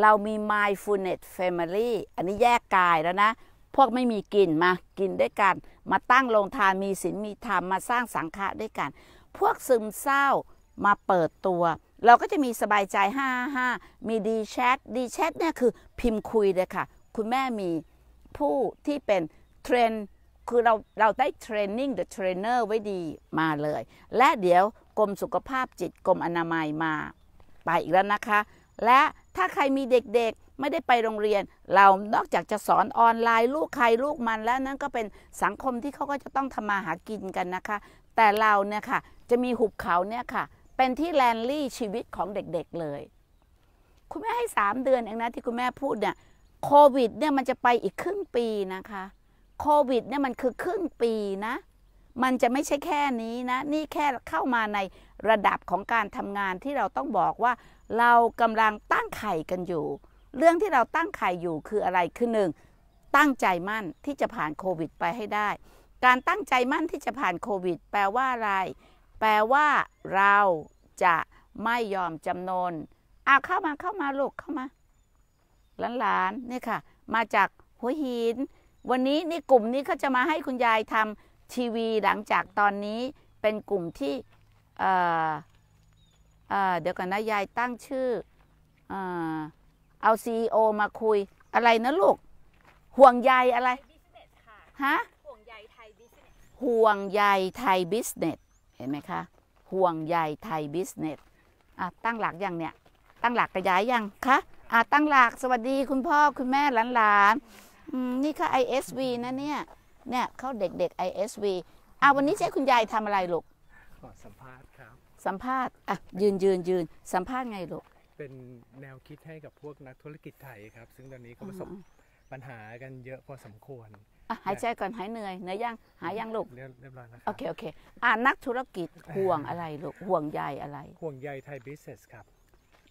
เรามี mindfulness family อันนี้แยกกายแล้วนะพวกไม่มีกินมากินด้วยกันมาตั้งโรงทานมีศีลมีธรรมมาสร้างสังฆะด้วยกัน พวกซึมเศร้ามาเปิดตัว เราก็จะมีสบายใจห้าห้ามีดีแชท ดีแชทเนี่ยคือพิมพ์คุยเลยค่ะ คุณแม่มีผู้ที่เป็นเทรน คือเราเราได้เทรนนิ่งเดอะเทรนเนอร์ไว้ดีมาเลย และเดี๋ยวกรมสุขภาพจิตกรมอนามัยมา ไปอีกแล้วนะคะ และถ้าใครมีเด็กๆไม่ได้ไปโรงเรียน เรานอกจากจะสอนออนไลน์ลูกใครลูกมันแล้วนั้นก็เป็นสังคมที่เขาก็จะต้องทำมาหากินกันนะคะ แต่เราเนี่ยค่ะจะมีหุบเขาเนี่ยค่ะ เป็นที่แลนลี่ชีวิตของเด็กๆเลย คุณแม่ให้3เดือนเองนะที่คุณแม่พูดเนี่ยโควิดเนี่ยมันจะไปอีกครึ่งปีนะคะ โควิดเนี่ยมันคือครึ่งปีนะ มันจะไม่ใช่แค่นี้นะ นี่แค่เข้ามาในระดับของการทำงานที่เราต้องบอกว่าเรากำลังตั้งไข่กันอยู่ เรื่องที่เราตั้งไข่อยู่คืออะไรคือหนึ่ง ตั้งใจมั่นที่จะผ่านโควิดไปให้ได้ การตั้งใจมั่นที่จะผ่านโควิดแปลว่าอะไร แปลว่าเราจะไม่ยอมจำนนเอาเข้ามาเข้ามาลูกเข้ามา หลานๆนี่ค่ะ มาจากหัวหิน วันนี้นี่กลุ่มนี้เขาจะมาให้คุณยายทำทีวีหลังจากตอนนี้เป็นกลุ่มที่เดี๋ยวก่อนนะยายตั้งชื่อเอาซีโอมาคุยอะไร นะลูก ห่วงใยอะไรฮะห่วงใยไทยบิสเนสไทยบิสเนสเห็นไหมคะห่วงใยไทยบิสเนสตั้งหลักยังเนี่ยตั้งหลักกระยายยังคะอ่ะ ตั้งหลักสวัสดีคุณพ่อคุณ แม่หลานๆนี่ค่ะ ISV นะเนี่ย เนี่ยเขาเด็กๆ ISV อ่ะวันนี้เจ๊คุณยายทำอะไรลูกสัมภาษณ์สัมภาษณ์อ่ะยืนยืนยืนสัมภาษณ์ไงลูกเป็นแนวคิดให้กับพวกนักธุรกิจไทยครับ ซึ่งตอนนี้ก็ประสบปัญหากันเยอะพอสมควรอ่ะหายใจก่อนหายเหนื่อยเหนื่อยยังหายยังลูกเรียบร้อยแล้วครับโอเคโอเคอ่านักธุรกิจห่วงอะไรลูกห่วงใยอะไรห่วงใยไทยบิสเนสครับ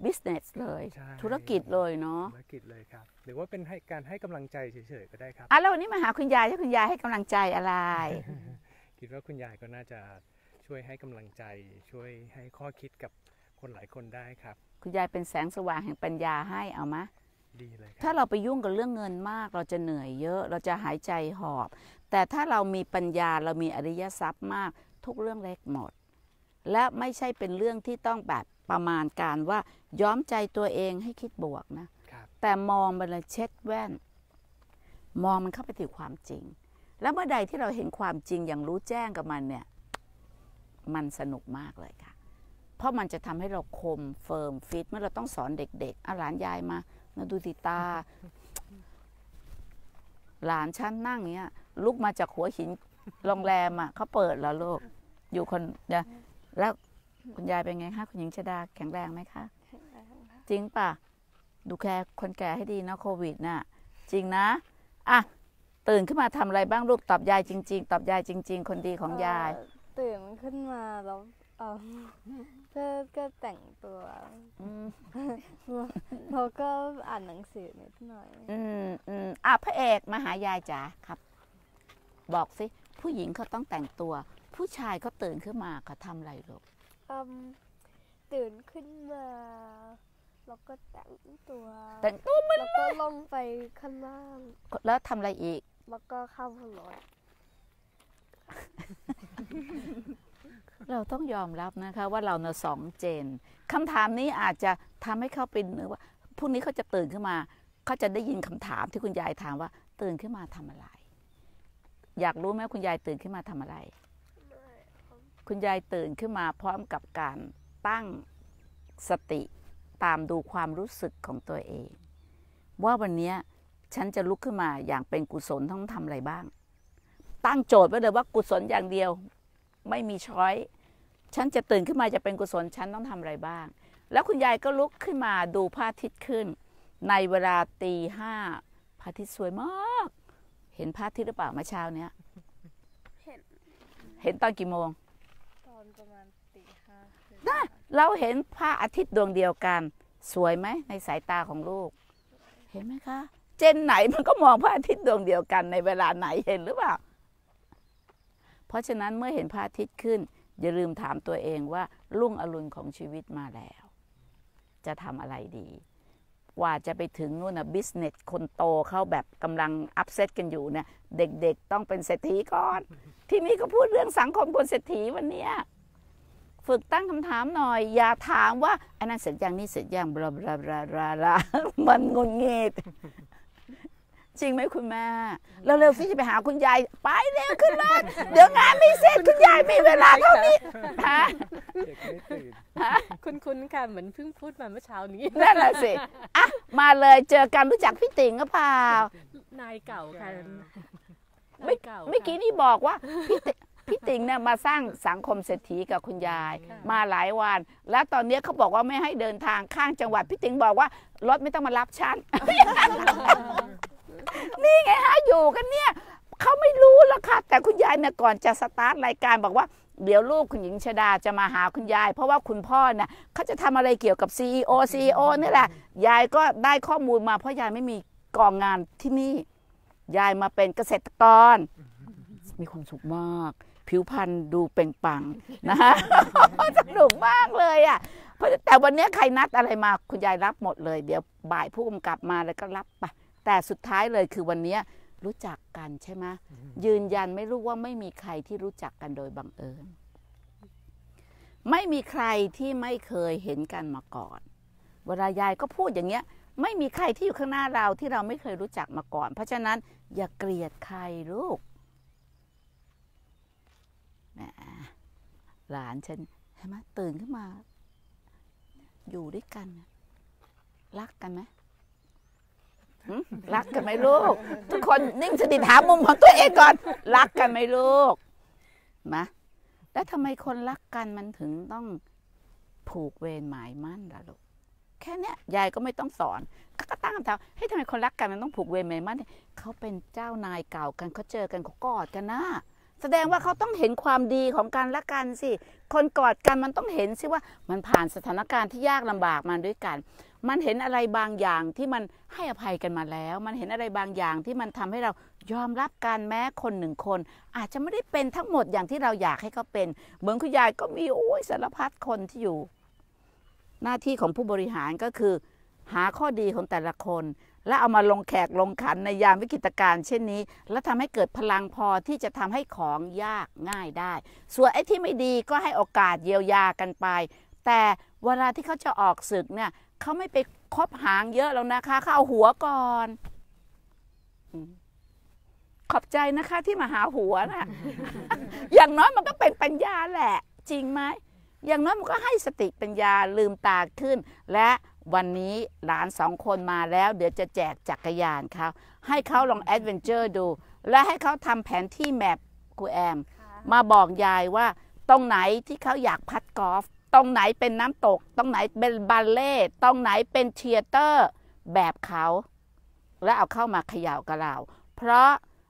บิสเนสเลยธุรกิจเลยเนาะธุรกิจเลยครับหรือว่าเป็นให้การให้กำลังใจเฉยๆก็ได้ครับอ่ะแล้ววันนี้มาหาคุณยายให้คุณยายให้กำลังใจอะไรคิดว่าคุณยายก็น่าจะช่วยให้กำลังใจช่วยให้ข้อคิดกับคนหลายคนได้ครับคุณยายเป็นแสงสว่างแห่งปัญญาให้เอามะดีเลยถ้าเราไปยุ่งกับเรื่องเงินมากเราจะเหนื่อยเยอะเราจะหายใจหอบ แต่ถ้าเรามีปัญญาเรามีอริยทรัพย์มากทุกเรื่องเล็กหมด และไม่ใช่เป็นเรื่องที่ต้องแบบประมาณการว่าย้อมใจตัวเองให้คิดบวกนะแต่มองมันเลยเช็ดแว่น มองมันเข้าไปถึงความจริง แล้วเมื่อใดที่เราเห็นความจริงอย่างรู้แจ้งกับมันเนี่ยมันสนุกมากเลยค่ะ เพราะมันจะทำให้เราคมเฟิร์มฟิตเมื่อเราต้องสอนเด็กๆอาหลานยายมา มาดูติตา หลานชั้นนั่งเนี้ย ลุกมาจากหัวหิน โรงแรมอ่ะเขาเปิดแล้วลูก อยู่คน่ยแล้วคุณยายเป็นไงคะ คุณหญิงชดา แข็งแรงไหมคะจริงป่ะดูแคร์คนแก่ให้ดีนะโควิดน่ะ จริงนะอ่ะตื่นขึ้นมาทำอะไรบ้าง ลูกตอบยายจริงๆ ตอบยาย จริง ๆ คนดีของยายตื่นขึ้นมาแล้วเออก็แต่งตัวแล้วก็อ่านหนังสือนิดหน่อยอืมอืมอ่ะพระเอกมหายายจ๋าครับ บอกสิผู้หญิงเขาต้องแต่งตัว ผู้ชายเขาตื่นขึ้นมาเขาทำอะไรลูกตื่นขึ้นมาแล้วก็แต่งตัว แต่งตัวมันแล้วก็ลงไปข้างล่างแล้วทำอะไรอีกแล้วก็เข้าห้องนอนเราต้องยอมรับนะคะว่าเราเนี่ยสองเจน คำถามนี้อาจจะทำให้เขาเป็นว่าพรุ่งนี้เขาจะตื่นขึ้นมาเขาจะได้ยินคำถามที่คุณยายถามว่า ตื่นขึ้นมาทำอะไร อยากรู้ไหมคุณยายตื่นขึ้นมาทำอะไร คุณยายตื่นขึ้นมา พร้อมกับการตั้งสติตามดูความรู้สึกของตัวเอง ว่าวันนี้ฉันจะลุกขึ้นมาอย่างเป็นกุศลต้องทำอะไรบ้าง ตั้งโจทย์ไว้เลยว่ากุศลอย่างเดียวไม่มีช้อยฉันจะตื่นขึ้นมาจะเป็นกุศลฉันต้องทำอะไรบ้าง แล้วคุณยายก็ลุกขึ้นมาดูพระอาทิตย์ขึ้น ในเวลาตีห้าพระอาทิตย์สวยมาก เห็นพระอาทิตย์หรือเปล่ามา่เช้าเนี้ย เห็น เห็นตอนกี่โมง ตอนประมาณตีห้านะเราเห็นพระอาทิตย์ดวงเดียวกัน สวยไหมในสายตาของลูก เห็นไหมคะ เจนไหนมันก็มองพระอาทิตย์ดวงเดียวกันในเวลาไหนเห็นหรือเปล่าเพราะฉะนั้นเมื่อเห็นพระอาทิตย์ขึ้น อย่าลืมถามตัวเองว่ารุ่งอรุณของชีวิตมาแล้ว จะทำอะไรดีกว่าจะไปถึงนู่นนะบิสเนสคนโตเข้าแบบกำลังอัพเซตกันอยู่เนะี่ยเด็กๆต้องเป็นเศรษฐีก่อน ที่นี่ก็พูดเรื่องสังคมคนเศรษฐีวันนี้ ฝึกตั้งคำถามหน่อย อย่าถามว่า อันนั้นเสร็จยังนี่เสร็จยังบลาบลาบลาบลามันงุนงิดจริงไหมคุณแม่เราเร็วสิจะไปหาคุณยายไปเร็วขึ้นรถเดี๋ยวงานไม่เสร็จคุณยายมีเวลาเท่านี้ฮะคุณคุณค่ะเหมือนเพิ่งพูดมาเมื่อเช้านี้นั่นแหละสิอ่ะมาเลยเจอกันรู้จักพี่ติ๋งก็เปล่านายเก่าค่ะไม่เก่าเมื่อกี้นี่บอกว่าพี่ติ๋งพี่ติ๋งเนี่ยมาสร้างสังคมเศรษฐีกับคุณยาย มาหลายวัน แล้วตอนนี้เขาบอกว่าไม่ให้เดินทางข้างจังหวัดพี่ติ๋งบอกว่า รถไม่ต้องมารับฉันนี่ไงฮะอยู่กันเนี่ยเขาไม่รู้แล้วค่ะ แต่คุณยายเนี่ยก่อนจะสตาร์ทรายการบอกว่าเดี๋ยวลูกคุณหญิงชดาจะมาหาคุณยาย เพราะว่าคุณพ่อเนี่ยเขาจะทำอะไรเกี่ยวกับ CEO CEO นี่แหละยายก็ได้ข้อมูลมาเพราะยายไม่มีกองงานที่นี่ ยายมาเป็นเกษตรกรมีความสุขมาก ผิวพรรณดูเป่งปังนะฮะสนุกมากเลยอ่ะ แต่วันนี้ใครนัดอะไรมาคุณยายรับหมดเลย เดี๋ยวบ่ายผู้กำกับมาแล้วก็รับไปแต่สุดท้ายเลยคือวันนี้รู้จักกันใช่ไหมยืนยันไม่รู้ว่าไม่มีใครที่รู้จักกันโดยบังเอิญ ไม่มีใครที่ไม่เคยเห็นกันมาก่อน เวลายายก็พูดอย่างเงี้ยไม่มีใครที่อยู่ข้างหน้าเราที่เราไม่เคยรู้จักมาก่อน เพราะฉะนั้นอย่าเกลียดใครลูกหลานฉันใช่ไหมตื่นขึ้นมา อยู่ด้วยกัน รักกันไหมรักกันไหมลูก ทุกคนนิ่งสนิทถามมุมของตัวเองก่อนรักกันไหมลูกมาแล้วทำไมคนรักกันมันถึงต้องผูกเวรหมายมั่นล่ะลูกแค่เนี้ยยายก็ไม่ต้องสอน ก็ตั้งคำถามให้ทำไมคนรักกันมันต้องผูกเวรหมายมั่นเขาเป็นเจ้านายเก่ากันเขาเจอกันเขากอดกันนะแสดงว่าเขาต้องเห็นความดีของกันและกันสิคนกอดกันมันต้องเห็นสิว่า มันผ่านสถานการณ์ที่ยากลำบากมาด้วยกันมันเห็นอะไรบางอย่างที่มันให้อภัยกันมาแล้ว มันเห็นอะไรบางอย่างที่มันทำให้เรายอมรับการแม้คนหนึ่งคน อาจจะไม่ได้เป็นทั้งหมดอย่างที่เราอยากให้เขาเป็น เหมือนคุณยายก็มีโอ้ยสารพัดคนที่อยู่ หน้าที่ของผู้บริหารก็คือหาข้อดีของแต่ละคน และเอามาลงแขกลงขันในยามวิกฤตการณ์เช่นนี้ และทำให้เกิดพลังพอที่จะทำให้ของยากง่ายได้ ส่วนไอ้ที่ไม่ดีก็ให้โอกาสเยียวยากันไป แต่เวลาที่เขาจะออกศึกเนี่ยเขาไม่ไปคบหางเยอะแล้วนะคะ เขาเอาหัวก่อน ขอบใจนะคะที่มาหาหัวนะ่ะอย่างน้อยมันก็เป็นปัญญาแหละ จริงไหมอย่างน้อยมันก็ให้สติปัญญาลืมตาขึ้น และวันนี้หลานสองคนมาแล้ว เดี๋ยวจะแจกจักรยานเขาให้เขาลองแอดเวนเจอร์ดู และให้เขาทำแผนที่แมปคุูแอมมาบอกยายว่า ตรงไหนที่เขาอยากพัดกอล์ฟตรงไหนเป็นน้ำตก ตรงไหนเป็นบัลเล่ ตรงไหนเป็นเทียเตอร์แบบเขา แล้วเอาเข้ามาเขย่ากับเรา เพราะ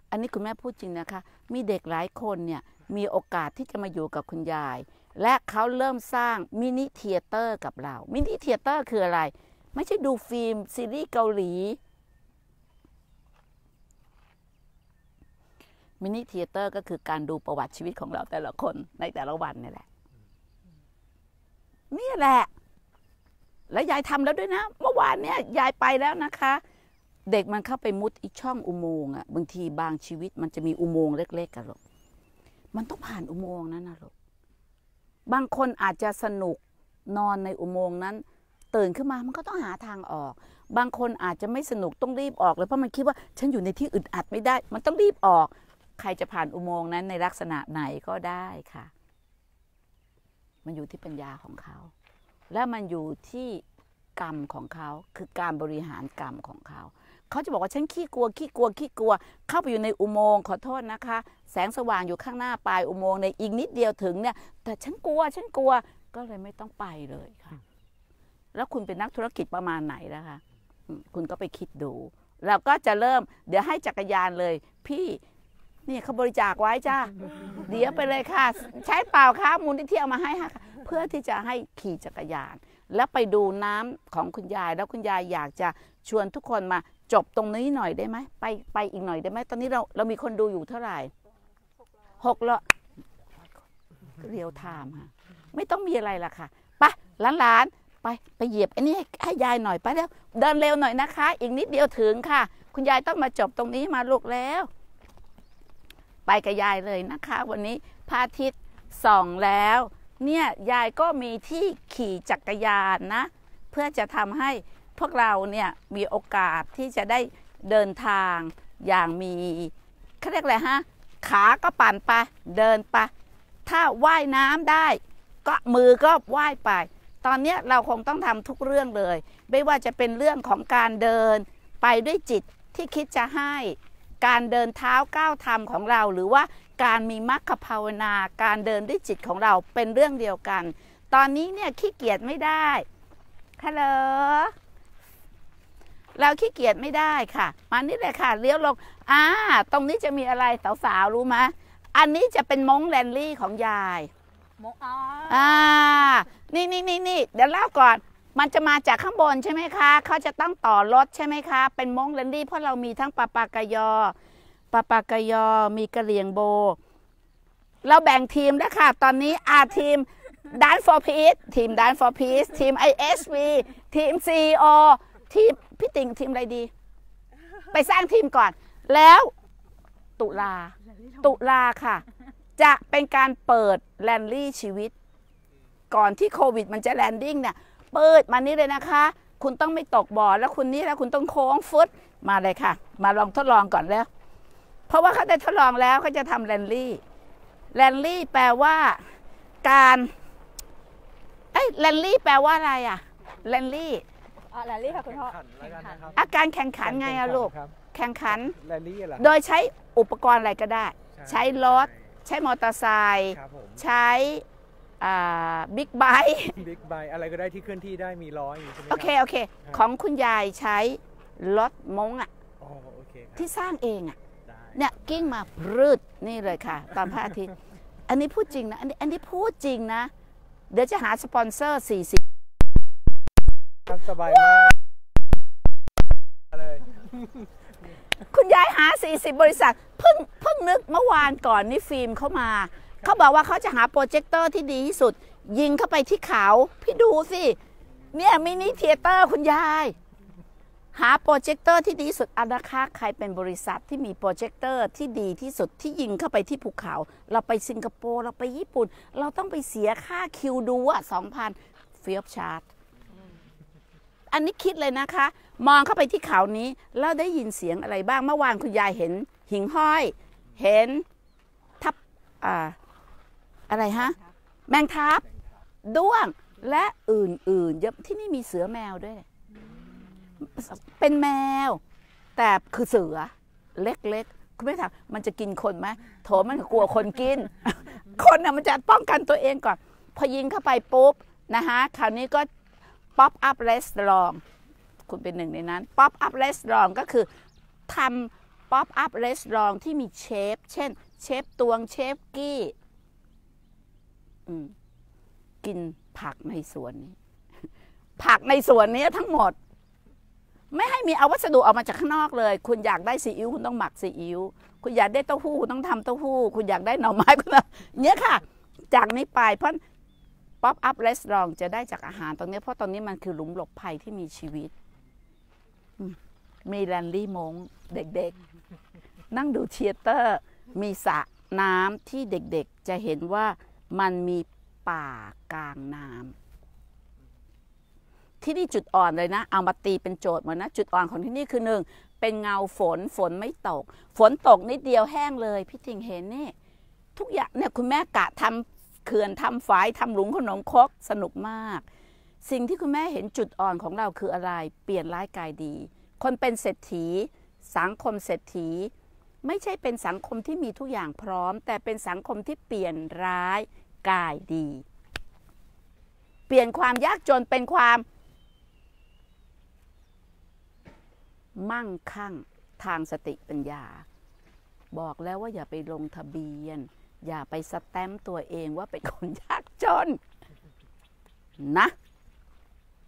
อันนี้คุณแม่พูดจริงนะคะ มีเด็กหลายคนเนี่ยมีโอกาสที่จะมาอยู่กับคุณยาย และเขาเริ่มสร้างมินิเทียเตอร์ กับเรา มินิเทียเตอร์คืออะไร ไม่ใช่ดูฟิล์มซีรีส์เกาหลี มินิเทียเตอร์ก็คือการดูประวัติชีวิตของเราแต่ละคนในแต่ละวันนี่แหละนี่แหละ แล้วยายทำแล้วด้วยนะ เมื่อวานเนี่ยยายไปแล้วนะคะ เด็กมันเข้าไปมุดอีช่องอุโมงค์อ่ะ บางทีบางชีวิต มันจะมีอุโมงค์เล็กๆกันหรอกมันต้องผ่านอุโมงค์นั้นนะลูกบางคนอาจจะสนุกนอนในอุโมงค์นั้นตื่นขึ้นมา มันก็ต้องหาทางออก บางคนอาจจะไม่สนุกต้องรีบออกเลย เพราะมันคิดว่า ฉันอยู่ในที่อึดอัดไม่ได้ มันต้องรีบออก ใครจะผ่านอุโมงค์นั้นในลักษณะไหนก็ได้ค่ะมันอยู่ที่ปัญญาของเขาและมันอยู่ที่กรรมของเขาคือการบริหารกรรมของเขา เขาจะบอกว่า ฉันขี้กลัวขี้กลัวขี้กลัว เข้าไปอยู่ในอุโมงค์ขอโทษนะคะ แสงสว่างอยู่ข้างหน้าปลายอุโมงค์ในอีกนิดเดียวถึงเนี่ย แต่ฉันกลัว ฉันกลัวก็เลยไม่ต้องไปเลยค่ะ แล้วคุณเป็นนักธุรกิจประมาณไหนนะคะ คุณก็ไปคิดดู เราก็จะเริ่ม เดี๋ยวให้จักรยานเลย พี่นี่เขาบริจาคไว้จ้าเดี๋ยวไปเลยค่ะ ใช้เปล่าค่ะมูลที่เที่ยวมาให้ค่ะ เพื่อที่จะให้ขี่จักรยาน แล้วไปดูน้ำของคุณยายแล้วคุณยายอยากจะชวนทุกคนมาจบตรงนี้หน่อยได้ไหมไปไปอีกหน่อยได้ไหมตอนนี้เราเรามีคนดูอยู่เท่าไหร่หกละเรียวไทม์ค่ะไม่ต้องมีอะไรละค่ะปะหลานๆไปไปเหยียบอันนี้ให้ยายหน่อยไปแล้วเดินเร็วหน่อยนะคะ อีกนิดเดียวถึงค่ะ คุณยายต้องมาจบตรงนี้มาลูกแล้วไปกับยายเลยนะคะวันนี้พระอาทิตย์ส่องแล้ว เนี่ยยายก็มีที่ขี่จักรยานนะ เพื่อจะทำให้พวกเราเนี่ยมีโอกาสที่จะได้เดินทางอย่างมีเขาเรียกอะไรฮะขาก็ปั่นไปเดินไปถ้าว่ายน้ำได้ ก็มือก็ว่ายไป ตอนนี้เราคงต้องทำทุกเรื่องเลย ไม่ว่าจะเป็นเรื่องของการเดินไปด้วยจิตที่คิดจะให้การเดินเท้าก้าวธรรมของเราหรือว่า การมีมรรคภาวนาการเดินด้วยจิตของเราเป็นเรื่องเดียวกัน ตอนนี้เนี่ยขี้เกียจไม่ได้ฮัลโหลเราขี้เกียจไม่ได้ค่ะ มานี่เลยค่ะเลี้ยวลงอ่าตรงนี้จะมีอะไรสาวๆรู้ไหมอันนี้จะเป็นมงแลนลี่ของยายมงอ๋ออ่านี่นี่นี่นี่เดี๋ยวเล่าก่อนมันจะมาจากข้างบนใช่ไหมคะ เขาจะต้องต่อรถใช่ไหมคะ เป็นมงเลนดี้เพราะเรามีทั้งปาปากยอปาปากยอ มีกระเหลี่ยงโบ เราแบ่งทีมแล้วค่ะ ตอนนี้อาทีมดันฟอร์พีซทีมดันฟอร์พีซทีมไอเอสวีทีมซีโอทีม พี่ติ่งทีมอะไรดี ไปสร้างทีมก่อน แล้วตุลา ตุลาค่ะ จะเป็นการเปิดแลนดี้ชีวิต ก่อนที่โควิดมันจะแลนดิ้งเนี่ยปืดมานี่เลยนะคะ คุณต้องไม่ตกบ่อแล้วคุณนี่แล้ว คุณต้องโค้งฟุตมาเลยค่ะ มาลองทดลองก่อนแล้ว เพราะว่าเขาได้ทดลองแล้วเขาจะทำแลนลี่แลนลี่แปลว่า การเอ้แลนลี่แปลว่าอะไรอะแลนลี่อ๋แลนลี่ค่ะคุณพ่ออาการแข่งขันไงอะลูก แข่งขันแลนลี่เหรอโดยใช้อุปกรณ์อะไรก็ได้ ใช้รถใช้มอเตอร์ไซค์ใช้บิ๊กไบค์บิ๊กไบค์อะไรก็ได้ที่เคลื่อนที่ได้มีร้อยโอเค โอเค ของคุณยายใช้รถมงอ่ะที่สร้างเองอ่ะเนี่ยกิ้งมารืดนี่เลยค่ะ ตอนพระอาทิตย์อันนี้พูดจริงนะ อันนี้อันนี้พูดจริงนะ เดี๋ยวจะหาสปอนเซอร์สี่สิบสบายมากคุณยายหา 40 บริษัทเพิ่งเพิ่งนึกเมื่อวานก่อนนี่ฟิล์มเข้ามาเขาบอกว่าเขาจะหาโปรเจคเตอร์ที่ดีที่สุดยิงเข้าไปที่เขา พี่ดูสิเนี่ยมินิเทเตอร์คุณยาย หาโปรเจคเตอร์ที่ดีสุดอันาคาใครเป็นบริษัทที่มีโปรเจคเตอร์ที่ดีที่สุดที่ยิงเข้าไปที่ภูเขา เราไปสิงคโปร์เราไปญี่ปุ่น เราต้องไปเสียค่าคิวดูอะสองพันเฟียบชาร์ตอันนี้คิดเลยนะคะ มองเข้าไปที่เขานี้แล้วได้ยินเสียงอะไรบ้างเมื่อวานคุณยายเห็นหิ่งห้อยเห็นทับอ่าอะไรฮะ แมงทับ ด้วงและอื่นๆเยอะที่นี่มีเสือแมวด้วย เป็นแมว แต่คือเสือเล็กๆ คุณไม่ถามมันจะกินคนไหมโถมันกลัวคนกิน คนน่ะมันจะป้องกันตัวเองก่อน พอยิงเข้าไปปุ๊บ นะคะคราวนี้ก็ป๊อปอัพเรสลองคุณเป็นหนึ่งในนั้นป๊อปอัพเรสลองก็คือทำป๊อปอัพเรสลองที่มีเชฟเช่น เชฟตวงเชฟกี้กินผักในสวนนี้ ผักในสวนนี้ทั้งหมด ไม่ให้มีเอาวัสดุออกมาจากข้างนอกเลย คุณอยากได้ซีอิ๊วคุณต้องหมักซีอิ๊ว คุณอยากได้เต้าหู้คุณต้องทำเต้าหู้ คุณอยากได้หน่อไม้คุณเนี้ยค่ะจากนี้ไปเพราะ ป๊อปอัพรสสอรองจะได้จากอาหารตรงนี้ เพราะตอนนี้มันคือหลุมหลบภัยที่มีชีวิตมีแลนลี่มง เด็กๆ นั่งดูเทียเตอร์ มีสระน้ำที่เด็กๆจะเห็นว่ามันมีป่ากลางน้ำที่นี่จุดอ่อนเลยนะ เอามาตีเป็นโจทย์มานะ จุดอ่อนของที่นี่คือหนึ่ง เป็นเงาฝนฝนไม่ตก ฝนตกนิดเดียวแห้งเลยพี่ทิงเห็นนี่ทุกอย่างเนี่ยคุณแม่กะทำเขื่อนทำฝายทำหลุมขนมครกสนุกมาก สิ่งที่คุณแม่เห็นจุดอ่อนของเราคืออะไรเปลี่ยนร้ายกายดี คนเป็นเศรษฐีสังคมเศรษฐีไม่ใช่เป็นสังคมที่มีทุกอย่างพร้อม แต่เป็นสังคมที่เปลี่ยนร้ายกลายดี เปลี่ยนความยากจนเป็นความ มั่งคั่งทางสติปัญญา บอกแล้วว่าอย่าไปลงทะเบียน อย่าไปสแตมตัวเองว่าเป็นคนยากจน นะ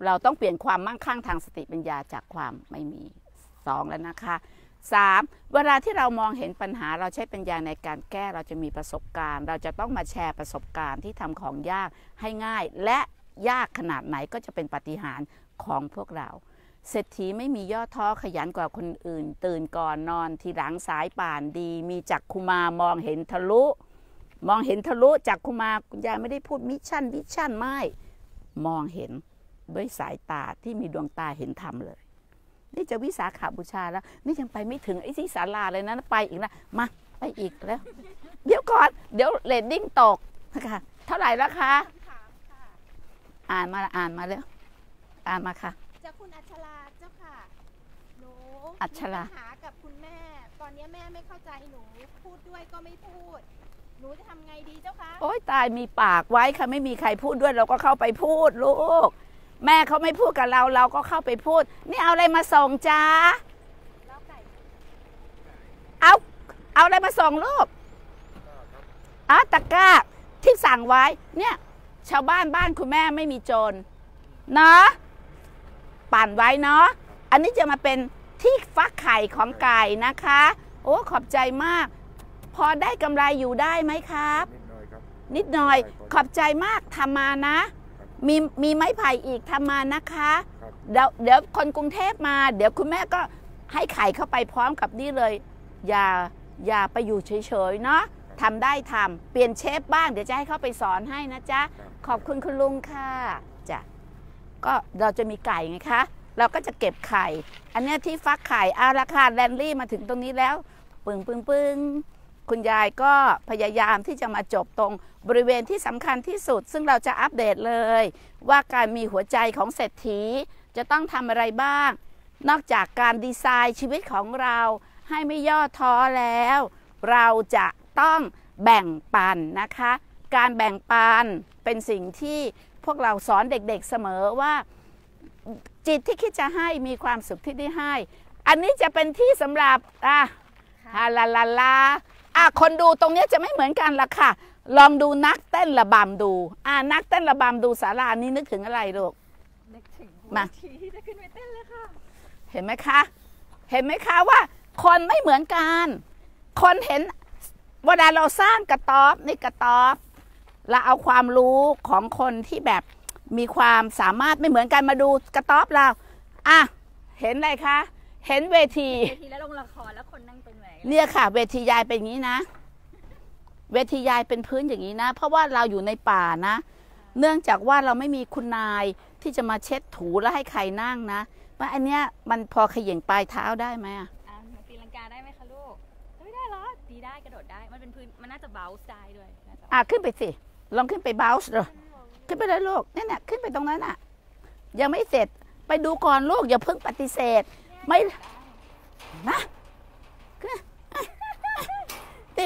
เราต้องเปลี่ยนความมั่งคั่งทางสติปัญญาจากความไม่มีสองแล้วนะคะ 3. เวลาที่เรามองเห็นปัญหาเราใช้ปัญญาในการแก้เราจะมีประสบการณ์ เราจะต้องมาแชร์ประสบการณ์ที่ทำของยากให้ง่าย และยากขนาดไหนก็จะเป็นปฏิหารของพวกเราเศรษฐีไม่มีย่อท้อขยันกว่าคนอื่น ตื่นก่อนนอนทีหลังสายป่านดี มีจักคุมามองเห็นทะลุ มองเห็นทะลุจักคุมาคุณยายไม่ได้พูดมิชชั่นวิชั่นไม่มองเห็นด้วยสายตาที่มีดวงตาเห็นธรรมเลยนี่จะวิสาขาบูชาแล้ว นี่ยังไปไม่ถึงไอ้ที่ศาลาเลยนะไปอีกนะมาไปอีกแล้ว เดี๋ยวก่อนเดี๋ยวเรดดิ้งตกนะคะเท่าไหร่แล้วคะอ่านมาอ่านมาแล้วอ่านมาค่ะจาคุณอัชราเจ้าค่ะหนูอัชราหากับคุณแม่ ตอนนี้แม่ไม่เข้าใจหนูพูดด้วยก็ไม่พูดหนูจะทำไงดีเจ้าคะโอ้ยตายมีปากไว้ค่ะไม่มีใครพูดด้วย เราก็เข้าไปพูดลูกแม่เขาไม่พูดกับเราเราก็เข้าไปพูด นี่ เอาอะไรมาส่งจ้าเอาเอาอะไรมาส่งลูกอาตะก้าที่สั่งไว้ เนี่ย ชาวบ้านบ้านคุณแม่ไม่มีโจรเนาะปั่นไว้เนาะอันนี้จะมาเป็นที่ฟักไข่ของไก่นะคะ โอ้ขอบใจมาก พอได้กำไรอยู่ได้ไหมครับ นิดหน่อยครับนิดหน่อย ขอบใจมากทำมานะมีมีไม้ไผ่อีกทำมานะคะ เดี๋ยวเดี๋ยวคนกรุงเทพมา เดี๋ยวคุณแม่ก็ให้ไข่เข้าไปพร้อมกับนี่เลยอย่าอย่าไปอยู่เฉยๆเนาะทำได้ทำเปลี่ยนเชฟบ้างเดี๋ยวจะให้เข้าไปสอนให้นะจ๊ะขอบคุณคุณลุงค่ะจ้ะก็เราจะมีไก่ไงคะเราก็จะเก็บไข่อันนี้ที่ฟักไข่อาราคาแลนลี่มาถึงตรงนี้แล้วปึ้งปึ้งปึ้งคุณยายก็พยายามที่จะมาจบตรงบริเวณที่สำคัญที่สุดซึ่งเราจะอัปเดตเลย ว่าการมีหัวใจของเศรษฐีจะต้องทำอะไรบ้าง นอกจากการดีไซน์ชีวิตของเราให้ไม่ย่อท้อแล้ว เราจะต้องแบ่งปันนะคะ การแบ่งปันเป็นสิ่งที่พวกเราสอนเด็กๆ เสมอว่า จิตที่คิดจะให้มีความสุขที่ได้ให้ อันนี้จะเป็นที่สำหรับ อ่ะฮาลาลาลาอ่ะคนดูตรงนี้จะไม่เหมือนกันละค่ะลองดูนักเต้นระบำดู อ่านักเต้นระบำดูสารานี้นึกถึงอะไรลูกมาเเห็นไหมคะ เห็นไหมคะว่า คนไม่เหมือนกัน คนเห็นเวลาเราสร้างกระต๊อบนี่กระต๊อบเราเอาความรู้ของคนที่แบบมีความสามารถไม่เหมือนกันมาดูกระต๊อบเรา อ่ะ เห็นอะไรคะ เห็นเวที เวทีแล้วลงละครแล้วคนนั่งตรงไหนเนี่ยค่ะเวทียายเป็นอย่างนี้นะเวทียายเป็นพื้นอย่างนี้นะ เพราะว่าเราอยู่ในป่านะ เนื่องจากว่าเราไม่มีคุณนายที่จะมาเช็ดถูแล้วให้ใครนั่งนะว่าอันเนี้ยมันพอขย่งปลายเท้าได้ไหมอ่ะอ่นตีลังกาได้ไหมคะลูกไม่ได้หรอตีได้กระโดดได้มันเป็นพื้นมันน่าจะเบาสไตล์ด้วยอ่ะขึ้นไปสิ ลองขึ้นไปเบาส์เลยขึ้นไปเลยลูกนี่เนี่ยขึ้นไปตรงนั้นน่ะยังไม่เสร็จไปดูก่อน ลูกอย่าเพิ่งปฏิเสธ ไม่นะ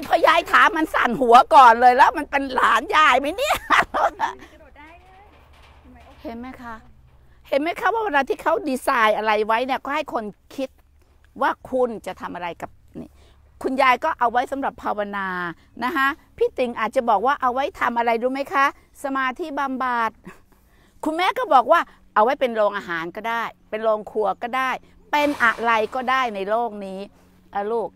ติพอยายถามมันสั่นหัวก่อนเลยแล้ว มันเป็นหลานยายไหมเนี่ยเห็นไหมคะเห็นไหมคะว่าเวลาที่เขาดีไซน์อะไรไว้เนี่ยก็ให้คนคิดว่าคุณจะทำอะไรกับนี่คุณยายก็เอาไว้สำหรับภาวนานะคะพี่ติ๋งอาจจะบอกว่าเอาไว้ทำอะไรรู้ไหมคะ สมาธิบำบัดคุณแม่ก็บอกว่า เอาไว้เป็นโรงอาหารก็ได้ เป็นโรงครัวก็ได้ เป็นอะไรก็ได้ในโลกนี้ลูก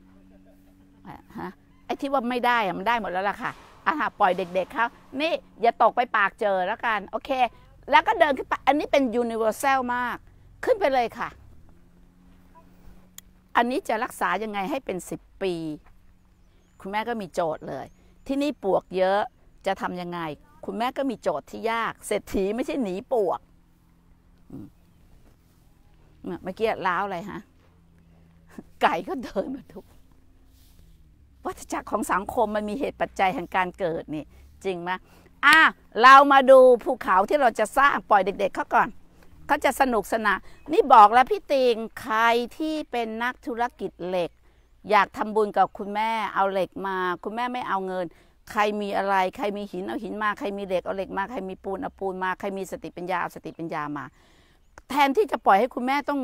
ฮะไอ้ที่ว่าไม่ได้มันได้หมดแล้วล่ะค่ะอาหาปล่อยเด็กๆเขานี่ อย่าตกไปปากเจอแล้วกัน โอเค แล้วก็เดินขึ้นไป อันนี้เป็นยูนิเวอร์แซลมาก ขึ้นไปเลยค่ะ อันนี้จะรักษายังไงให้เป็น10ปี คุณแม่ก็มีโจทย์เลย ที่นี่ปวก เยอะ จะทำยังไง คุณแม่ก็มีโจทย์ที่ยาก เศรษฐีไม่ใช่หนีปวกเมื่อกี้ล้าวอะไรฮะ ไก่ก็เดินมาทุกวัฏจักรของสังคมมันมีเหตุปัจจัยแห่งการเกิดนี่จริงไหมอ่ะเรามาดูภูเขาที่เราจะสร้างปล่อยเด็กๆเขาก่อนเขาจะสนุกสนานนี่บอกแล้วพี่ติงใครที่เป็นนักธุรกิจเหล็ก อยากทำบุญกับคุณแม่เอาเหล็กมา คุณแม่ไม่เอาเงิน ใครมีอะไรใครมีหินเอาหินมา ใครมีเหล็กเอาเหล็กมาใครมีปูนเอาปูนมาใครมีสติปัญญาเอาสติปัญญามา แทนที่จะปล่อยให้คุณแม่ต้อง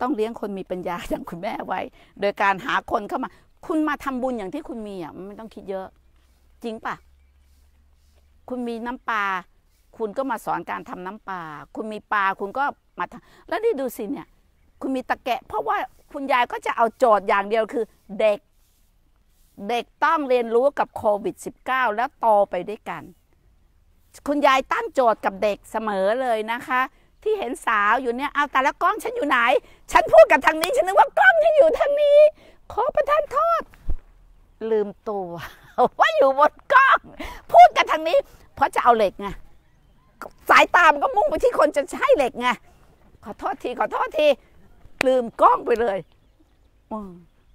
ต้องเลี้ยงคนมีปัญญาอย่างคุณแม่ไว้ โดยการหาคนเข้ามา คุณมาทำบุญอย่างที่คุณมีอ่ะไม่ต้องคิดเยอะ จริงปะคุณมีน้ำปลาคุณก็มาสอนการทำน้ำปลาคุณมีปลาคุณก็มาทำแล้วนี่ดูสิเนี่ย คุณมีตะแกะ เพราะว่าคุณยายก็จะเอาโจทย์อย่างเดียวคือเด็ก เด็กต้องเรียนรู้กับโควิด -19 แล้วโตไปด้วยกัน คุณยายตั้งโจทย์กับเด็กเสมอเลยนะคะที่เห็นสาวอยู่เนี่ยเอาแต่ละกล้องฉันอยู่ไหน ฉันพูดกับทางนี้ ฉันนึกว่ากล้องฉันอยู่ทางนี้ขอประทานโทษลืมตัวว่าอยู่บนกล้อง พูดกับทางนี้ เพราะจะเอาเหล็กไงสายตามก็มุ่งไปที่คนจะใช้เหล็กไงขอโทษทีขอโทษทีลืมกล้องไปเลย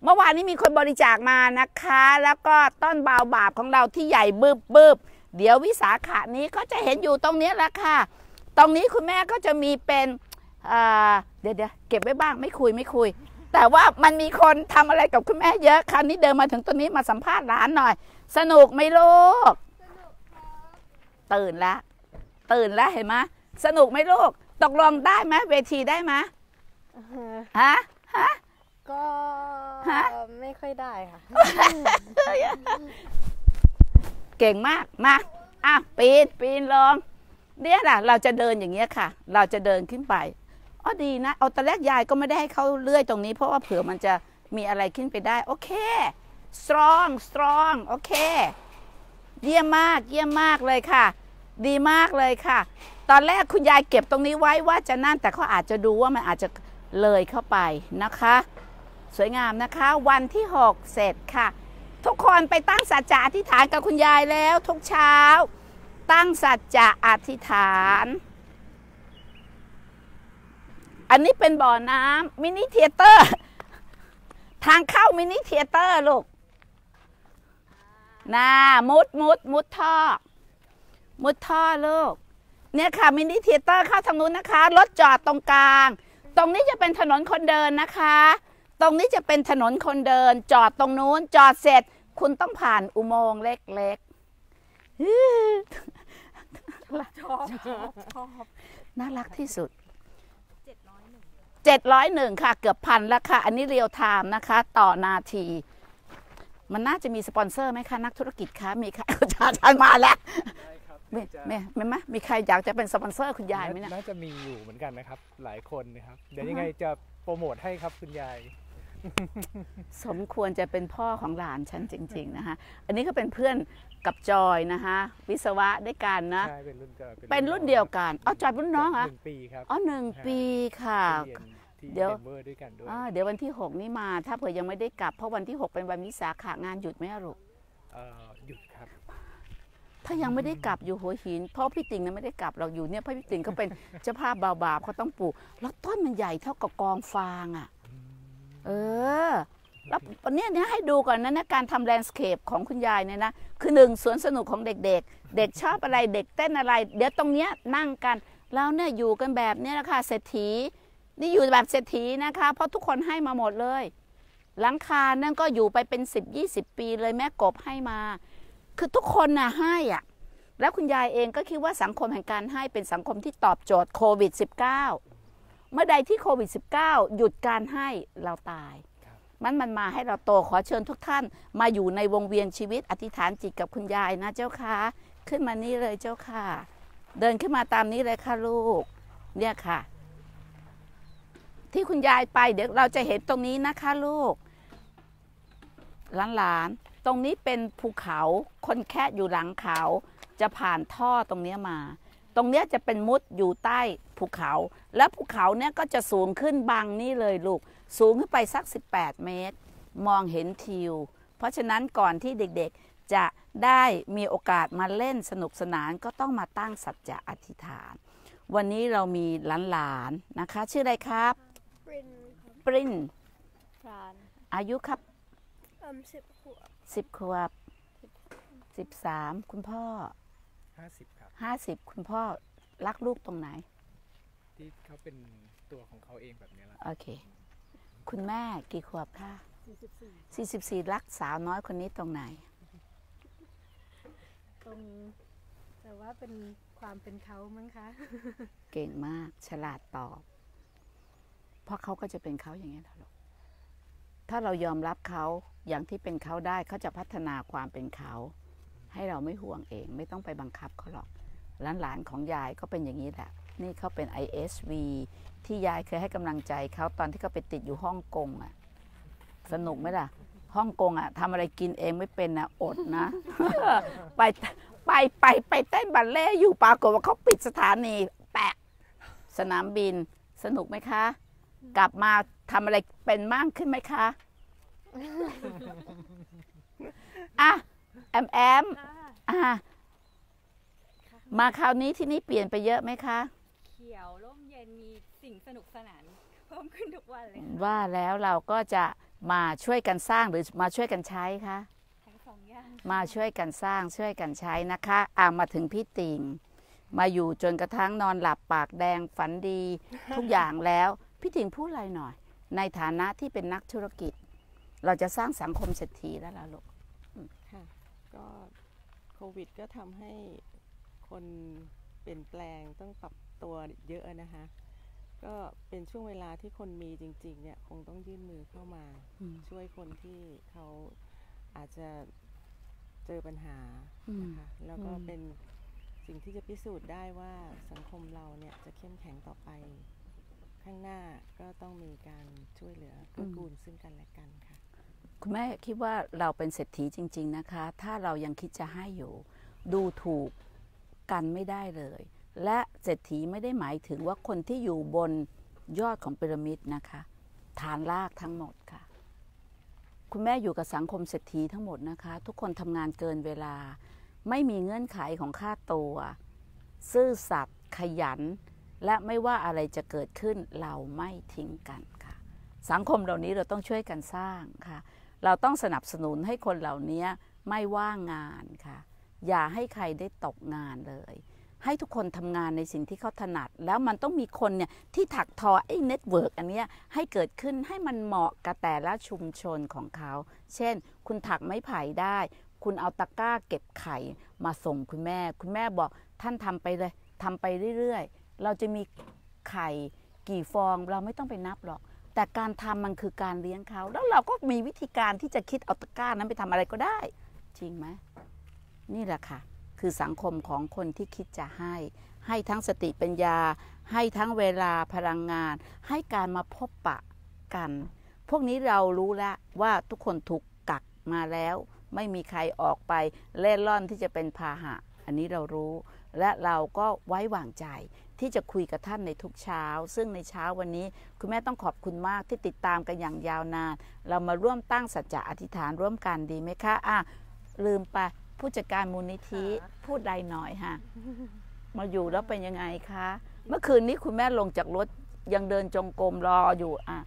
เมื่อวานนี้มีคนบริจาคมานะคะ แล้วก็ต้นบาวบาบของเราที่ใหญ่บึบบึบเดี๋ยววิสาขานี้ก็จะเห็นอยู่ตรงนี้แล้วค่ะตรงนี้คุณแม่ก็จะมีเป็นเดี๋ยวเดี๋ยวเก็บไว้บ้างไม่คุยไม่คุย แต่ว่ามันมีคนทำอะไรกับคุณแม่เยอะครั้นี้เดินมาถึงตัวนี้มาสัมภาษณ์ร้านหน่อย สนุกไหมลูก ตื่นแล้วตื่นแล้วเห็นไหมสนุกไหมลูก ตกลงได้ไหมเวทีได้ไหมฮะฮะก็ไม่ค่อยได้ค่ะเก่งมากมาอ่ะปีนปีนลงเนี่ยนะเราจะเดินอย่างเงี้ยค่ะ เราจะเดินขึ้นไปอ๋อดีนะเอาตอนแรกยายก็ไม่ได้ให้เขาเลื่อยตรงนี้ เพราะว่าเผื่อมันจะมีอะไรขึ้นไปได้โอเค strong strong โอเคเยี่ยมมากเยี่ยมมากเลยค่ะ ดีมากเลยค่ะ ตอนแรกคุณยายเก็บตรงนี้ไว้ว่าจะนั่นแต่เขาอาจจะดูว่ามันอาจจะเลยเข้าไปนะคะ สวยงามนะคะ วันที่ 6 เสร็จค่ะ ทุกคนไปตั้งสัจจะอธิษฐานกับคุณยายแล้ว ทุกเช้าตั้งสัจจะอธิษฐาน อันนี้เป็นบ่อน้ำมินิเทเตอร์ทางเข้ามินิเทเตอร์ลูก น่ามุดมุดมุดท่อ มุดท่อลูก เนี่ยค่ะมินิเทเตอร์เข้าทางนู้นนะคะรถจอดตรงกลาง ตรงนี้จะเป็นถนนคนเดินนะคะ ตรงนี้จะเป็นถนนคนเดินจอดตรงนู้นจอดเสร็จ คุณต้องผ่านอุโมงค์เล็กชอบชอบชอบน่ารักที่สุดเจ็ดร้อยหนึ่งค่ะเกือบพันแล้วค่ะ อันนี้เรียวไทม์นะคะ ต่อนาที มันน่าจะมีสปอนเซอร์ไหมคะ นักธุรกิจคะมีค่ะอาจารย์มาแล้วไม่ไม่ไม่ไหมมีใครอยากจะเป็นสปอนเซอร์คุณยายไหมนะน่าจะมีอยู่เหมือนกันนะครับ หลายคนนะครับ เดี๋ยวยังไงจะโปรโมทให้ครับคุณยายสมควรจะเป็นพ่อของหลานฉันจริง ๆ นะคะอันนี้ก็เป็นเพื่อนกับจอยนะคะวิศวะด้วยกันนะเป็นรุ่นเป็นรุ่นเดียวกันอ๋อจอยรุ่นน้องอห่ะปีครับอ๋อหนึ่งปีค่ะเดี๋ยวเดวันี๋ยววันที่6นี่มา ถ้าเผื่อยังไม่ได้กลับเพราะวันที่6เป็นวันวิสาขางานหยุดไหมลูกหยุดครับถ้ายังไม่ได้กลับอยู่หัวหิน เพราะพี่ติ๋งนั้นไม่ได้กลับเราอยู่เนี่ยเพราะพี่ติ๋งเขาเป็นเจ้าภาพบาบาเขาต้องปลูก แล้วต้นมันใหญ่เท่ากับกองฟางอ่ะ เออแล้วตอนนี้เนี่ยให้ดูก่อนนะนะการทำแลนด์สเคปของคุณยายเนี่ยนะ คือหนึ่งสวนสนุกของเด็กๆเเด็กชอบอะไรเด็กเต้นอะไร เดี๋ยวตรงเนี้ยนั่งกันแล้วเนี่ยอยู่กันแบบเนี้ยนะคะเศรษฐีนี่อยู่แบบเศรษฐีนะคะ เพราะทุกคนให้มาหมดเลย หลังคานั่นก็อยู่ไปเป็น 10 20 ปีเลยแม่กบให้มา คือทุกคนนะให้อ่ะแล้วคุณยายเองก็คิดว่าสังคมแห่งการให้เป็นสังคมที่ตอบโจทย์โควิด -19 เมื่อใดที่โควิด -19 หยุดการให้เราตายมันมันมาให้เรา โต ขอเชิญทุกท่านมาอยู่ในวงเวียนชีวิต อธิษฐานจิตกับคุณยายนะเจ้าค่ะ ขึ้นมานี่เลยเจ้าค่ะ เดินขึ้นมาตามนี้เลยค่ะลูก เนี่ยค่ะ ที่คุณยายไปเดี๋ยวเราจะเห็นตรงนี้นะคะลูก หลานๆตรงนี้เป็นภูเขา คนแค่อยู่หลังเขาจะผ่านท่อตรงนี้มาตรงเนี้ยจะเป็นมุดอยู่ใต้ภูเขา แล้วภูเขาเนี้ยก็จะสูงขึ้นบางนี่เลยลูก สูงขึ้นไปสัก 18 เมตร มองเห็นทิว เพราะฉะนั้นก่อนที่เด็กๆจะได้มีโอกาสมาเล่นสนุกสนานก็ต้องมาตั้งสัจจะอธิษฐาน วันนี้เรามีหลานๆ นะคะ ชื่ออะไรครับ ปรินรนอายุครับสิบขวบสิบขวบสิบสามคุณพ่อห้าสิบห้าสิบคุณพ่อรักลูกตรงไหนที่เขาเป็นตัวของเขาเองแบบนี้ละโอเคคุณแม่กี่ขวบคะสี่สิบสี่รักสาวน้อยคนนี้ตรงไหน ตรงแต่ว่าเป็นความเป็นเขามั้งคะเก่งมากฉลาดตอบ เพราะเขาก็จะเป็นเขาอย่างนี้แหละลูกถ้าเรายอมรับเขาอย่างที่เป็นเขาได้เขาจะพัฒนาความเป็นเขา ให้เราไม่ห่วงเอง ไม่ต้องไปบังคับเขาหรอกหลานของยายก็เป็นอย่างนี้แหละนี่เขาเป็น ISV ที่ยายเคยให้กำลังใจเขาตอนที่เขาไปติดอยู่ฮ่องกงอ่ะสนุกไหมล่ะฮ่องกงอ่ะทำอะไรกินเองไม่เป็นนะอดนะ ไป ไปไปไปเต้นบัลเล่อยู่ปากว่าเขาปิดสถานี แปะ สนามบินสนุกไหมคะ กลับมาทำอะไรเป็นมางขึ้นไหมคะอ่ะแอมแอมอ่ะมาคราวนี้ที่นี่เปลี่ยนไปเยอะไหมคะ เขียวร่มเย็น มีสิ่งสนุกสนานเพิ่มขึ้นทุกวันเลย ว่าแล้วเราก็จะมาช่วยกันสร้างหรือมาช่วยกันใช้คะมาช่วยกันสร้างช่วยกันใช้นะคะ อ่ามาถึงพี่ติ่งมาอยู่จนกระทั่งนอนหลับปากแดงฝันดีทุกอย่างแล้ว พี่ติ่งพูดอะไรหน่อย ในฐานะที่เป็นนักธุรกิจ เราจะสร้างสังคมเศรษฐีแล้วล่ะลูก ค่ะ ก็โควิดก็ทำให้คนเปลี่ยนแปลงต้องปรับตัวเยอะนะคะ ก็เป็นช่วงเวลาที่คนมีจริง ๆ เนี่ยคงต้องยื่นมือเข้ามาช่วยคนที่เขาอาจจะเจอปัญหานะคะแล้วก็เป็นสิ่งที่จะพิสูจน์ได้ว่าสังคมเราเนี่ยจะเข้มแข็งต่อไป ข้างหน้าก็ต้องมีการช่วยเหลือเกื้อกูลซึ่งกันและกันค่ะ คุณแม่คิดว่าเราเป็นเศรษฐีจริง ๆนะคะ ถ้าเรายังคิดจะให้อยู่ดูถูกกันไม่ได้เลย และเศรษฐีไม่ได้หมายถึงว่าคนที่อยู่บนยอดของพีระมิดนะคะ ฐานรากทั้งหมดค่ะ คุณแม่อยู่กับสังคมเศรษฐีทั้งหมดนะคะ ทุกคนทำงานเกินเวลา ไม่มีเงื่อนไขของค่าตัว ซื่อสัตย์ขยัน และไม่ว่าอะไรจะเกิดขึ้นเราไม่ทิ้งกันค่ะ สังคมเหล่านี้เราต้องช่วยกันสร้างค่ะ เราต้องสนับสนุนให้คนเหล่านี้ไม่ว่างงานค่ะอย่าให้ใครได้ตกงานเลย ให้ทุกคนทำงานในสิ่งที่เขาถนัด แล้วมันต้องมีคนเนี่ย ที่ถักทอไอ้เน็ตเวิร์กอันนี้ให้เกิดขึ้นให้มันเหมาะกับแต่ละชุมชนของเขา เช่น คุณถักไม้ไผ่ได้ คุณเอาตะกร้าเก็บไข่ มาส่งคุณแม่ คุณแม่บอกท่านทำไปเลยทำไปเรื่อยๆ เราจะมีไข่กี่ฟองเราไม่ต้องไปนับหรอก แต่การทำมันคือการเลี้ยงเขา แล้วเราก็มีวิธีการที่จะคิดเอาตะกร้านั้นไปทำอะไรก็ได้ จริงไหมนี่แหละค่ะ คือสังคมของคนที่คิดจะให้ ให้ทั้งสติปัญญา ให้ทั้งเวลาพลังงาน ให้การมาพบปะกัน พวกนี้เรารู้แล้วว่าทุกคนถูกกักมาแล้ว ไม่มีใครออกไปเล่นล่อนที่จะเป็นพาหะ อันนี้เรารู้ และเราก็ไว้วางใจที่จะคุยกับท่านในทุกเช้า ซึ่งในเช้าวันนี้คุณแม่ต้องขอบคุณมากที่ติดตามกันอย่างยาวนาน เรามาร่วมตั้งสัจจะอธิษฐานร่วมกันดีไหมคะอ่ะลืมไปผู้จัดการมูลนิธิพูดใดหน่อยฮะมาอยู่แล้วเป็นยังไงคะ เมื่อคืนนี้คุณแม่ลงจากรถ ยังเดินจงกรมรออยู่อ่ะ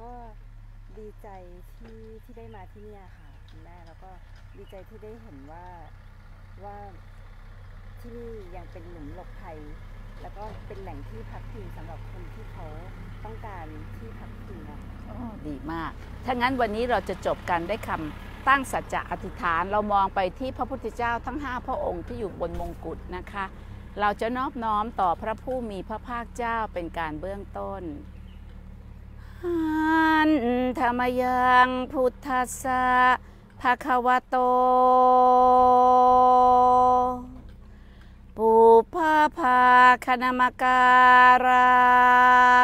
ก็ดีใจที่ที่ได้มาที่นี่ค่ะ คุณแม่แล้วก็ดีใจที่ได้เห็นว่าว่าที่นี่ยังเป็นหลุมหลบภัยแล้วก็เป็นแหล่งที่พักพิงสำหรับคนที่เขาต้องการที่พักพิงนะอดีมาก ถ้างั้นวันนี้เราจะจบกันด้คํคำตั้งสัจจะอธิษฐานเรามองไปที่พระพุทธเจ้าทั้ง 5 พระองค์ที่อยู่บนมงกุฎนะคะ เราจะนอบน้อมต่อพระผู้มีพระภาคเจ้าเป็นการเบื้องต้นอันธรรมยังพุทธสะภะคะวะโตปูพาพาคณมการั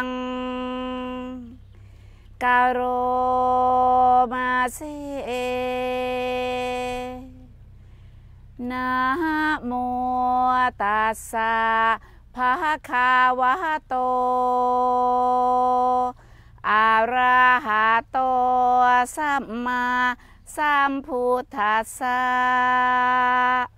งกาโรมาเซนะโมตัสสะภะคะวะโตอะระหะโตสัมมาสัมพุทธัสสะ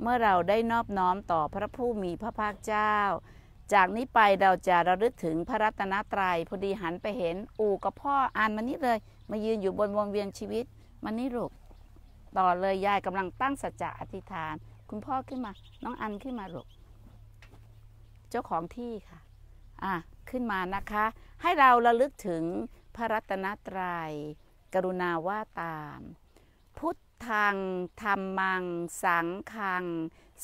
เมื่อเราได้นอบน้อมต่อพระผู้มีพระภาคเจ้า จากนี้ไปเราจะระลึกถึงพระรัตนตรยัยพอดีหันไปเห็น อูกับพ่ออ่านมานี่เลย มายืนอยู่บนวงเวียนชีวิตมานี่ลูกต่อเลยยายกำลังตั้งสัจจะอธิษฐาน คุณพ่อขึ้นมา น้องอันขึ้นมาลูกเจ้าของที่ค่ะอ่ะขึ้นมานะคะ ให้เราระลึกถึงพระรัตนตรยัย กรุณาว่าตามทางธรรมังสังคัง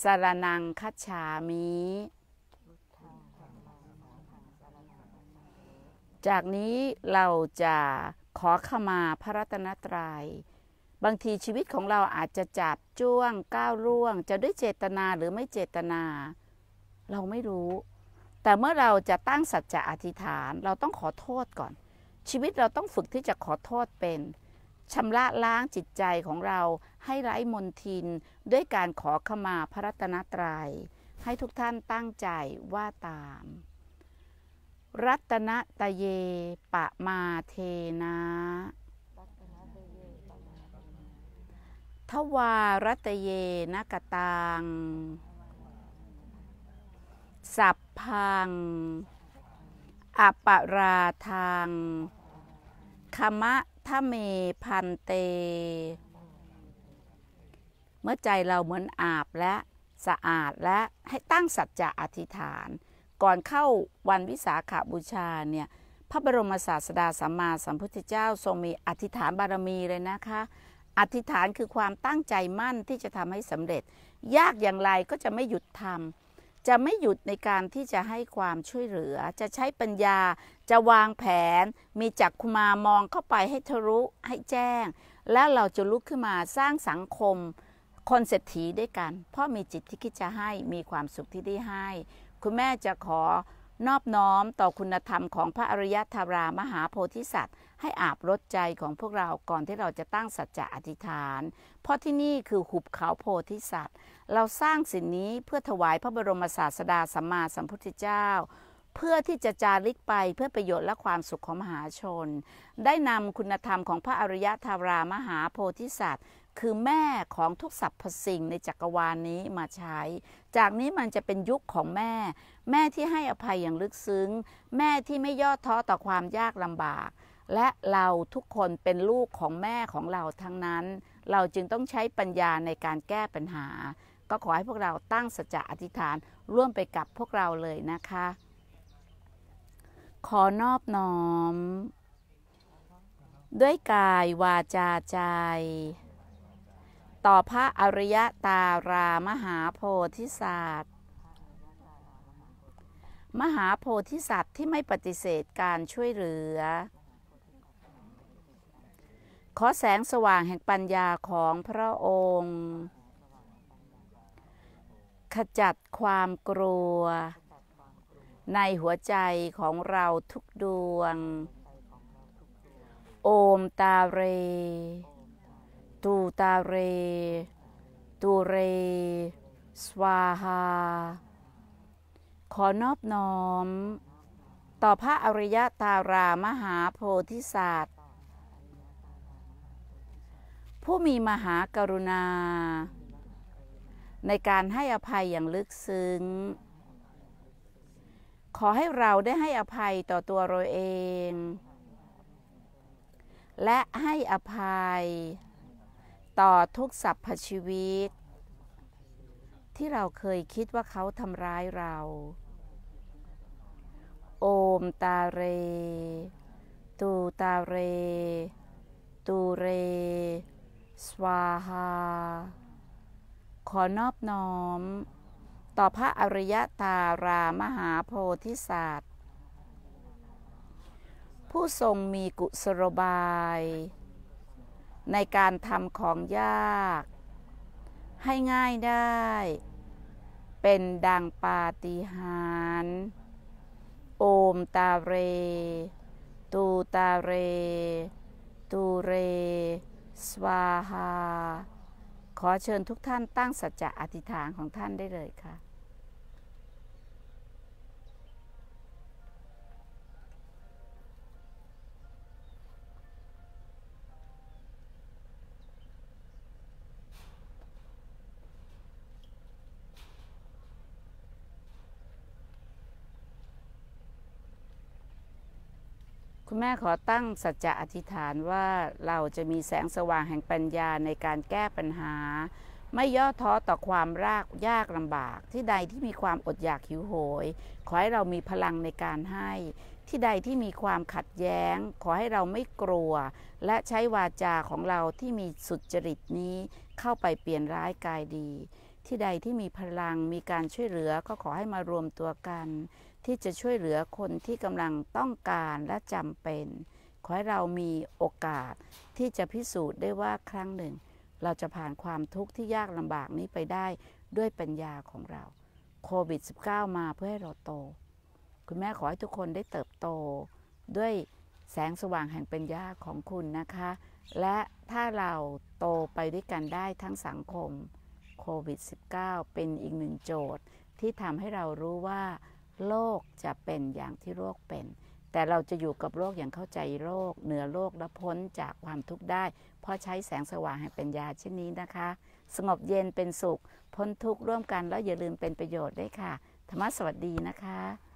สารนังคัจฉามิจากนี้เราจะขอขมาพระรัตนตรยัยบางทีชีวิตของเราอาจจะจับจ้วงก้าวล่วง จะด้วยเจตนาหรือไม่เจตนา เราไม่รู้ แต่เมื่อเราจะตั้งสัจจะอธิษฐานเราต้องขอโทษก่อน ชีวิตเราต้องฝึกที่จะขอโทษเป็นชำระล้างจิตใจของเราให้ไร้มนทินด้วยการขอขมาพระรัตนตรยัย ให้ทุกท่านตั้งใจว่าตาม รัตนะตะเย ปะมาเทนะ ทวารัตเยนกตังสับพังอปราทางคมะท้เมพันเต เมื่อใจเราเหมือนอาบและสะอาดและให้ตั้งสัจจะอธิษฐาน ก่อนเข้าวันวิสาขาบูชาเนี่ยพระบรมศาสดาสัมมาสัมพุทธเจ้าทรงมีอธิษฐานบารมีเลยนะคะ อธิษฐานคือความตั้งใจมั่นที่จะทำให้สำเร็จ ยากอย่างไรก็จะไม่หยุดทำจะไม่หยุดในการที่จะให้ความช่วยเหลือ จะใช้ปัญญา จะวางแผน มีจักขุมามองเข้าไปให้ทะลุให้แจ้ง แล้วเราจะลุกขึ้นมาสร้างสังคมคนเศรษฐีด้วยกัน เพราะมีจิตที่คิดจะให้มีความสุขที่ได้ให้ คุณแม่จะขอนอบน้อมต่อคุณธรรมของพระอริยธารามหาโพธิสัตว์ ให้อาบรดใจของพวกเรา ก่อนที่เราจะตั้งสัจจะอธิษฐาน เพราะที่นี่คือหุบเขาโพธิสัตว์เราสร้างสิ่งนี้เพื่อถวายพระบรมศาสดาสัมมาสัมพุทธเจ้า เพื่อที่จะจาริกไปเพื่อประโยชน์และความสุขของมหาชน ได้นำคุณธรรมของพระอริยธารามหาโพธิสัตว์ คือแม่ของทุกสรรพสิ่งในจักรวาลนนี้มาใช้ จากนี้มันจะเป็นยุคของแม่ แม่ที่ให้อภัยอย่างลึกซึ้งแม่ที่ไม่ย่อท้อต่อความยากลำบาก และเราทุกคนเป็นลูกของแม่ของเราทั้งนั้น เราจึงต้องใช้ปัญญาในการแก้ปัญหาก็ขอให้พวกเราตั้งสัจจะอธิษฐานร่วมไปกับพวกเราเลยนะคะ ขอนอบน้อม ด้วยกายวาจาใจ ต่อพระอริยตารามหาโพธิสัตว์มหาโพธิสัตว์ที่ไม่ปฏิเสธการช่วยเหลือ ขอแสงสว่างแห่งปัญญาของพระองค์ขจัดความกลัว ในหัวใจของเราทุกดวง โอมตาเร ตูตาเรตูเร สวาหา ขอนอบน้อม ต่อพระอริยตารามหาโพธิสัตว์ ผู้มีมหากรุณาในการให้อภัยอย่างลึกซึ้ง ขอให้เราได้ให้อภัยต่อตัวเราเอง และให้อภัยต่อทุกสรรพชีวิต ที่เราเคยคิดว่าเขาทำร้ายเรา โอมตาเร ตูตาเร ตูเร สวาหาขอนอบน้อม ต่อพระอริยตารามหาโพธิสัตว์ ผู้ทรงมีกุศโลบาย ในการทำของยาก ให้ง่ายได้ เป็นดังปาฏิหาริย์โอมตาเร ตูตาเร ตูเร สวาหาขอเชิญทุกท่านตั้งสัจจะอธิษฐานของท่านได้เลยค่ะคุณแม่ขอตั้งสัจจะอธิษฐานว่าเราจะมีแสงสว่างแห่งปัญญาในการแก้ปัญหา ไม่ย่อท้อต่อความรากยากลำบาก ที่ใดที่มีความอดอยากหิวโหย ขอให้เรามีพลังในการให้ ที่ใดที่มีความขัดแย้ง ขอให้เราไม่กลัว และใช้วาจาของเราที่มีสุจริตนี้ เข้าไปเปลี่ยนร้ายกายดี ที่ใดที่มีพลังมีการช่วยเหลือ ก็ขอให้มารวมตัวกันที่จะช่วยเหลือคนที่กำลังต้องการและจำเป็น ขอให้เรามีโอกาสที่จะพิสูจน์ได้ว่าครั้งหนึ่ง เราจะผ่านความทุกข์ที่ยากลำบากนี้ไปได้ด้วยปัญญาของเรา โควิด -19 มาเพื่อให้เราโต คุณแม่ขอให้ทุกคนได้เติบโตด้วยแสงสว่างแห่งปัญญาของคุณนะคะ และถ้าเราโตไปด้วยกันได้ทั้งสังคม โควิด -19 เป็นอีกหนึ่งโจทย์ ที่ทำให้เรารู้ว่าโรคจะเป็นอย่างที่โรคเป็น แต่เราจะอยู่กับโรคอย่างเข้าใจโรคเหนือโรคและพ้นจากความทุกข์ได้ เพราะใช้แสงสว่างแห่งปัญญาเช่นนี้นะคะ สงบเย็นเป็นสุข พ้นทุกข์ร่วมกันแล้วอย่าลืมเป็นประโยชน์ด้วยค่ะ ธรรมะสวัสดีนะคะ